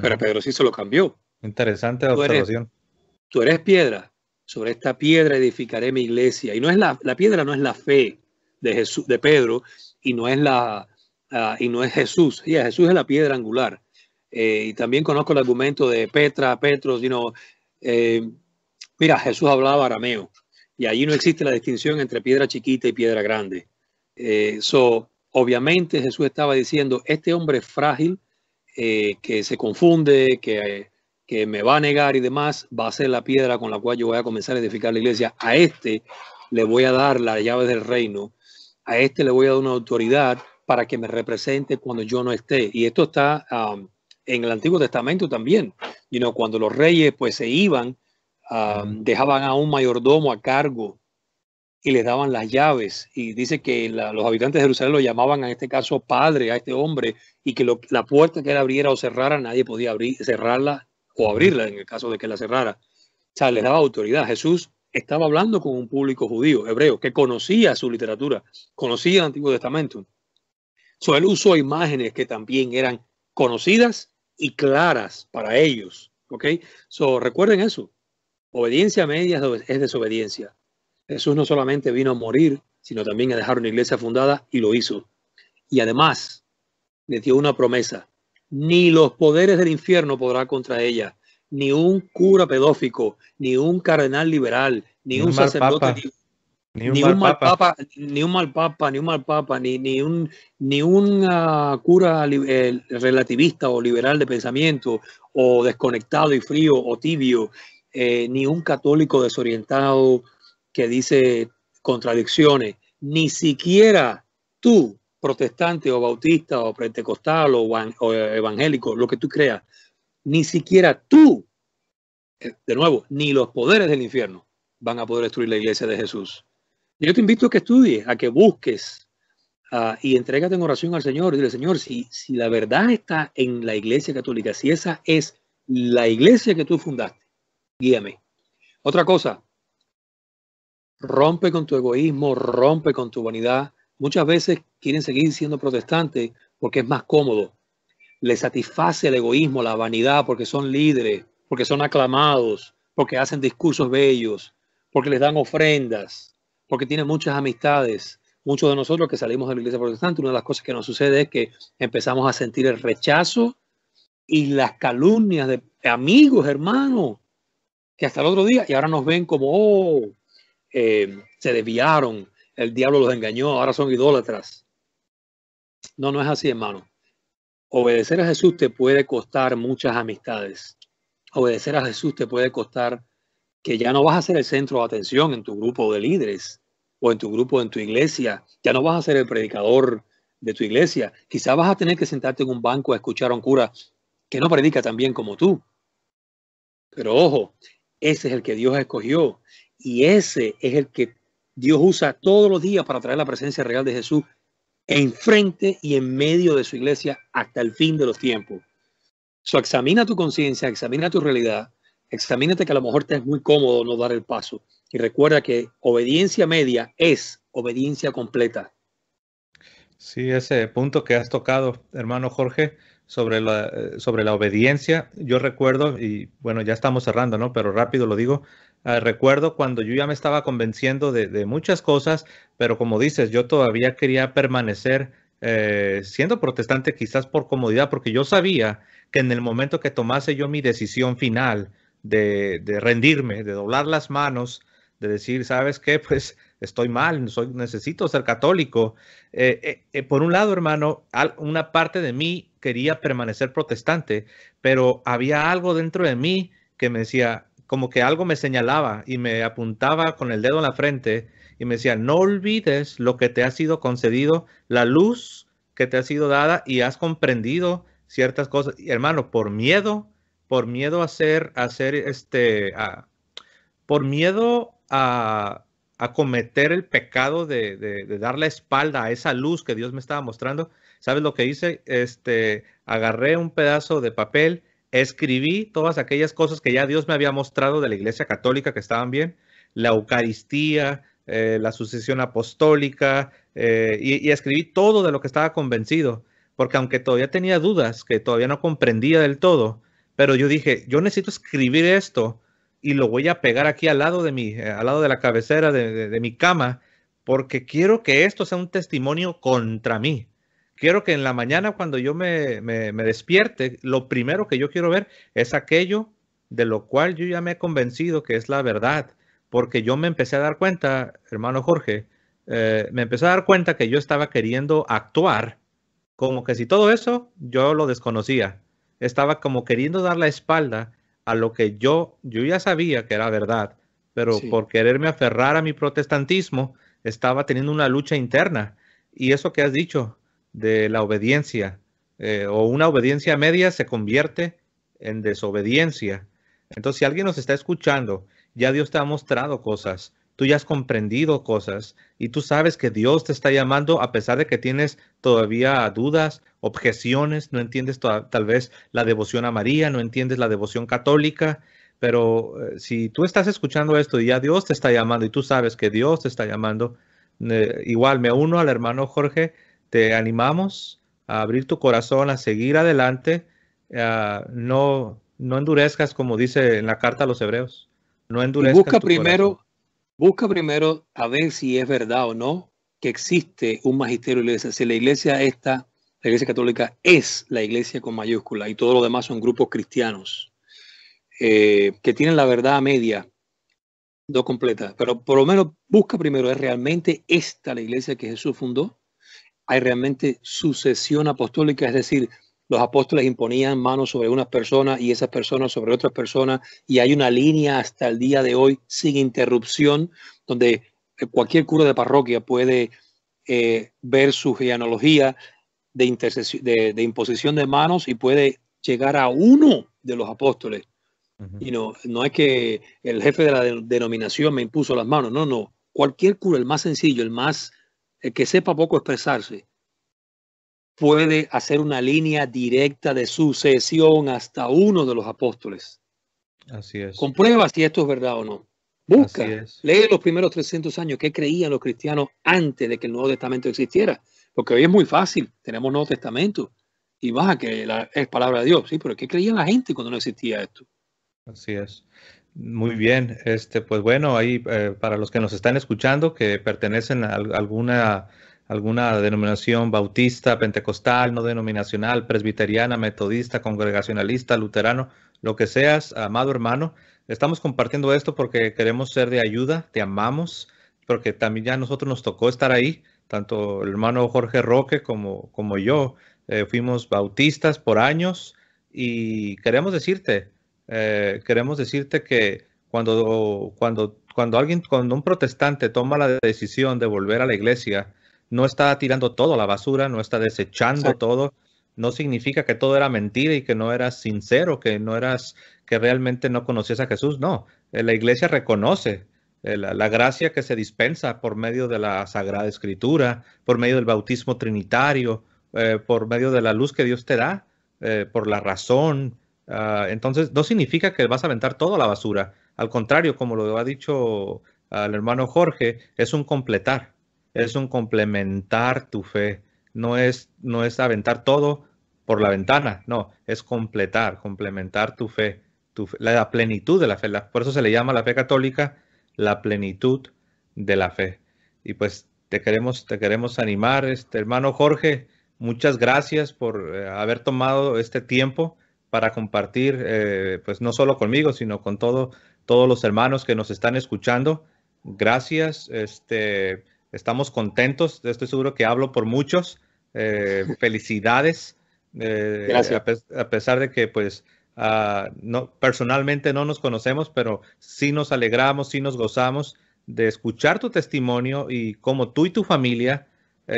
Speaker 2: Pero a Pedro sí se lo cambió.
Speaker 1: Interesante tú observación.
Speaker 2: tú eres piedra, sobre esta piedra edificaré mi iglesia. Y no es la, piedra no es la fe de Jesús, de Pedro, y no es la y no es Jesús. Jesús es la piedra angular. Eh, y también conozco el argumento de Petra, Petros, sino eh, mira, Jesús hablaba arameo. Y allí no existe la distinción entre piedra chiquita y piedra grande. Eh, obviamente Jesús estaba diciendo, este hombre frágil, que se confunde, que que me va a negar y demás, va a ser la piedra con la cual yo voy a comenzar a edificar la iglesia. A este le voy a dar las llaves del reino, a este le voy a dar una autoridad para que me represente cuando yo no esté. Y esto está um, en el Antiguo Testamento también. You cuando los reyes pues se iban, um, dejaban a un mayordomo a cargo y les daban las llaves. Y dice que los habitantes de Jerusalén lo llamaban, en este caso, padre a este hombre, y que la puerta que él abriera o cerrara, nadie podía abrir, cerrarla o abrirla en el caso de que la cerrara. O sea, les daba autoridad. Jesús estaba hablando con un público judío, hebreo, que conocía su literatura, conocía el Antiguo Testamento. So, él usó imágenes que también eran conocidas y claras para ellos. ¿Ok? So, recuerden eso. Obediencia media es desobediencia. Jesús no solamente vino a morir, sino también a dejar una iglesia fundada y lo hizo. Y además, le dio una promesa ni los poderes del infierno podrá contra ella, ni un cura pedófico, ni un cardenal liberal, ni, un, sacerdote,
Speaker 1: ni, un mal
Speaker 2: papa. ni un mal papa, ni un mal papa, ni, ni un, ni un cura eh, relativista o liberal de pensamiento, o desconectado y frío o tibio, eh, ni un católico desorientado que dice contradicciones, ni siquiera tú protestante o bautista o pentecostal o, evangélico, lo que tú creas, ni siquiera tú, eh, de nuevo, ni los poderes del infierno van a poder destruir la iglesia de Jesús. Yo te invito a que estudies, a que busques ah, y entrégate en oración al Señor. Y dile, Señor, si, si la verdad está en la iglesia católica, si esa es la iglesia que tú fundaste, guíame. Otra cosa, rompe con tu egoísmo, rompe con tu vanidad, Muchas veces quieren seguir siendo protestantes porque es más cómodo. Les satisface el egoísmo, la vanidad, porque son líderes, porque son aclamados, porque hacen discursos bellos, porque les dan ofrendas, porque tienen muchas amistades. Muchos de nosotros que salimos de la iglesia protestante, una de las cosas que nos sucede es que empezamos a sentir el rechazo y las calumnias de amigos, hermanos, que hasta el otro día y ahora nos ven como, oh, eh, se desviaron, el diablo los engañó, ahora son idólatras. No, no es así, hermano. Obedecer a Jesús te puede costar muchas amistades. Obedecer a Jesús te puede costar que ya no vas a ser el centro de atención en tu grupo de líderes o en tu grupo, en tu iglesia. Ya no vas a ser el predicador de tu iglesia. Quizás vas a tener que sentarte en un banco a escuchar a un cura que no predica tan bien como tú. Pero ojo, ese es el que Dios escogió y ese es el que Dios usa todos los días para traer la presencia real de Jesús enfrente y en medio de su iglesia hasta el fin de los tiempos. So, examina tu conciencia, examina tu realidad, examínate que a lo mejor te es muy cómodo no dar el paso. Y recuerda que obediencia media es obediencia completa.
Speaker 1: Sí, ese punto que has tocado, hermano Jorge, sobre la, eh, sobre la obediencia. Yo recuerdo, y bueno, ya estamos cerrando, ¿no? Pero rápido lo digo. Ah, recuerdo cuando yo ya me estaba convenciendo de, muchas cosas, pero como dices, yo todavía quería permanecer eh, siendo protestante quizás por comodidad, porque yo sabía que en el momento que tomase yo mi decisión final de, de rendirme, de doblar las manos, de decir, ¿sabes qué? (laughs) Pues estoy mal, soy, necesito ser católico. Eh, por un lado, hermano, una parte de mí quería permanecer protestante, pero había algo dentro de mí que me decía, como que algo me señalaba y me apuntaba con el dedo en la frente y me decía, no olvides lo que te ha sido concedido, la luz que te ha sido dada y has comprendido ciertas cosas. hermano, por miedo, por miedo a hacer, a hacer este, por miedo a, a, cometer el pecado de, de, de dar la espalda a esa luz que Dios me estaba mostrando, ¿Sabes lo que hice? Este, agarré un pedazo de papel, escribí todas aquellas cosas que ya Dios me había mostrado de la Iglesia Católica que estaban bien, la Eucaristía, eh, la sucesión apostólica, eh, y, escribí todo de lo que estaba convencido, porque aunque todavía tenía dudas, que todavía no comprendía del todo, pero yo dije, yo necesito escribir esto y lo voy a pegar aquí al lado de mi, eh, al lado de la cabecera de mi cama, porque quiero que esto sea un testimonio contra mí quiero que en la mañana cuando yo me, despierte, lo primero que yo quiero ver es aquello de lo cual yo ya me he convencido que es la verdad, porque yo me empecé a dar cuenta, hermano Jorge, eh, me empecé a dar cuenta que yo estaba queriendo actuar, como que si todo eso yo lo desconocía, estaba como queriendo dar la espalda a lo que yo, yo ya sabía que era verdad, pero por quererme aferrar a mi protestantismo, estaba teniendo una lucha interna. Y eso que has dicho, de la obediencia eh, o una obediencia media se convierte en desobediencia. Entonces, si alguien nos está escuchando, ya Dios te ha mostrado cosas, tú ya has comprendido cosas y tú sabes que Dios te está llamando a pesar de que tienes todavía dudas, objeciones, no entiendes tal vez la devoción a María, no entiendes la devoción católica, pero eh, si tú estás escuchando esto y ya Dios te está llamando y tú sabes que Dios te está llamando, eh, igual me uno al hermano Jorge te animamos a abrir tu corazón, a seguir adelante. Eh, no, no endurezcas, como dice en la carta a los hebreos. No endurezcas. busca primero, busca primero a ver
Speaker 2: si es verdad o no que existe un magisterio de iglesia. Si la iglesia esta, la iglesia católica es la iglesia con mayúscula y todo lo demás son grupos cristianos eh, que tienen la verdad media, no completa, pero por lo menos busca primero, ¿es realmente esta la iglesia que Jesús fundó? hay realmente sucesión apostólica, es decir, los apóstoles imponían manos sobre unas personas y esas personas sobre otras personas, y hay una línea hasta el día de hoy sin interrupción, donde cualquier cura de parroquia puede eh, ver su genealogía de, de, imposición de manos y puede llegar a uno de los apóstoles. Y no, no es que el jefe de la denominación me impuso las manos, no, no. Cualquier cura, el más sencillo, el más el que sepa poco expresarse, puede hacer una línea directa de sucesión hasta uno de los apóstoles. Así es. Comprueba si esto es verdad o no. Busca, lee los primeros 300 años que creían los cristianos antes de que el Nuevo Testamento existiera. Porque hoy es muy fácil, tenemos Nuevo Testamento y baja que es palabra de Dios, sí, pero ¿qué creían la gente cuando no existía esto?
Speaker 1: Así es. Muy bien, este, pues bueno, ahí eh, para los que nos están escuchando que pertenecen a alguna, alguna denominación bautista, pentecostal, no denominacional, presbiteriana, metodista, congregacionalista, luterano, lo que seas, amado hermano, estamos compartiendo esto porque queremos ser de ayuda, te amamos, porque también ya a nosotros nos tocó estar ahí, tanto el hermano Jorge Roque como, como yo, eh, fuimos bautistas por años y queremos decirte, eh, queremos decirte que cuando, cuando, cuando alguien, cuando un protestante toma la decisión de volver a la iglesia, no está tirando todo a la basura, no está desechando todo, no significa que todo era mentira y que no eras sincero, que no eras, que realmente no conocías a Jesús. No, eh, la iglesia reconoce eh, la, gracia que se dispensa por medio de la Sagrada Escritura, por medio del bautismo trinitario, por medio de la luz que Dios te da, por la razón, Ah, entonces, no significa que vas a aventar toda la basura. Al contrario, como lo ha dicho el hermano Jorge, es un completar, es un complementar tu fe. No es, no es aventar todo por la ventana, no, es completar, complementar tu fe, la plenitud de la fe. por eso se le llama a la fe católica la plenitud de la fe. Y pues te queremos, te queremos animar, este hermano Jorge, muchas gracias por eh, haber tomado este tiempo para compartir, eh, pues no solo conmigo, sino con todo, todos los hermanos que nos están escuchando. Gracias, este, estamos contentos, estoy seguro que hablo por muchos. Eh, (laughs) felicidades. Eh, Gracias. A, pesar de que, pues, ah, no, personalmente no nos conocemos, pero sí nos alegramos, sí nos gozamos de escuchar tu testimonio y cómo tú y tu familia,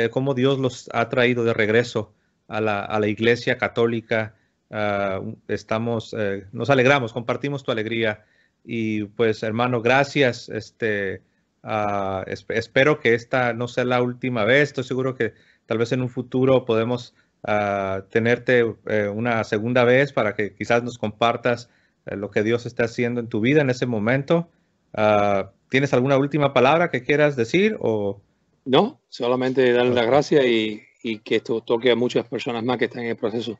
Speaker 1: cómo Dios los ha traído de regreso a la, a la Iglesia Católica Ah, estamos, eh, nos alegramos, compartimos tu alegría. Y pues, hermano, gracias. Este, espero que esta no sea la última vez. Estoy seguro que tal vez en un futuro podemos ah, tenerte eh, una segunda vez para que quizás nos compartas eh, lo que Dios está haciendo en tu vida en ese momento. Ah, ¿Tienes alguna última palabra que quieras decir o? No, solamente darle la gracia y que esto toque a muchas personas más que
Speaker 2: están en el proceso.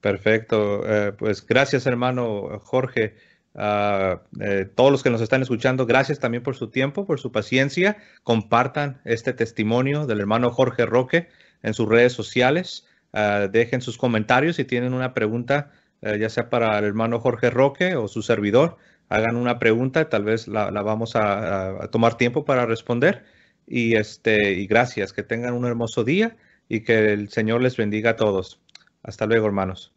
Speaker 1: Perfecto. Eh, pues gracias, hermano Jorge. Ah, eh, todos los que nos están escuchando, gracias también por su tiempo, por su paciencia. Compartan este testimonio del hermano Jorge Roque en sus redes sociales. Ah, dejen sus comentarios si tienen una pregunta, eh, ya sea para el hermano Jorge Roque o su servidor. Hagan una pregunta, tal vez la, vamos a, a, tomar tiempo para responder. Y, este, y gracias, que tengan un hermoso día y que el Señor les bendiga a todos. Hasta luego, hermanos.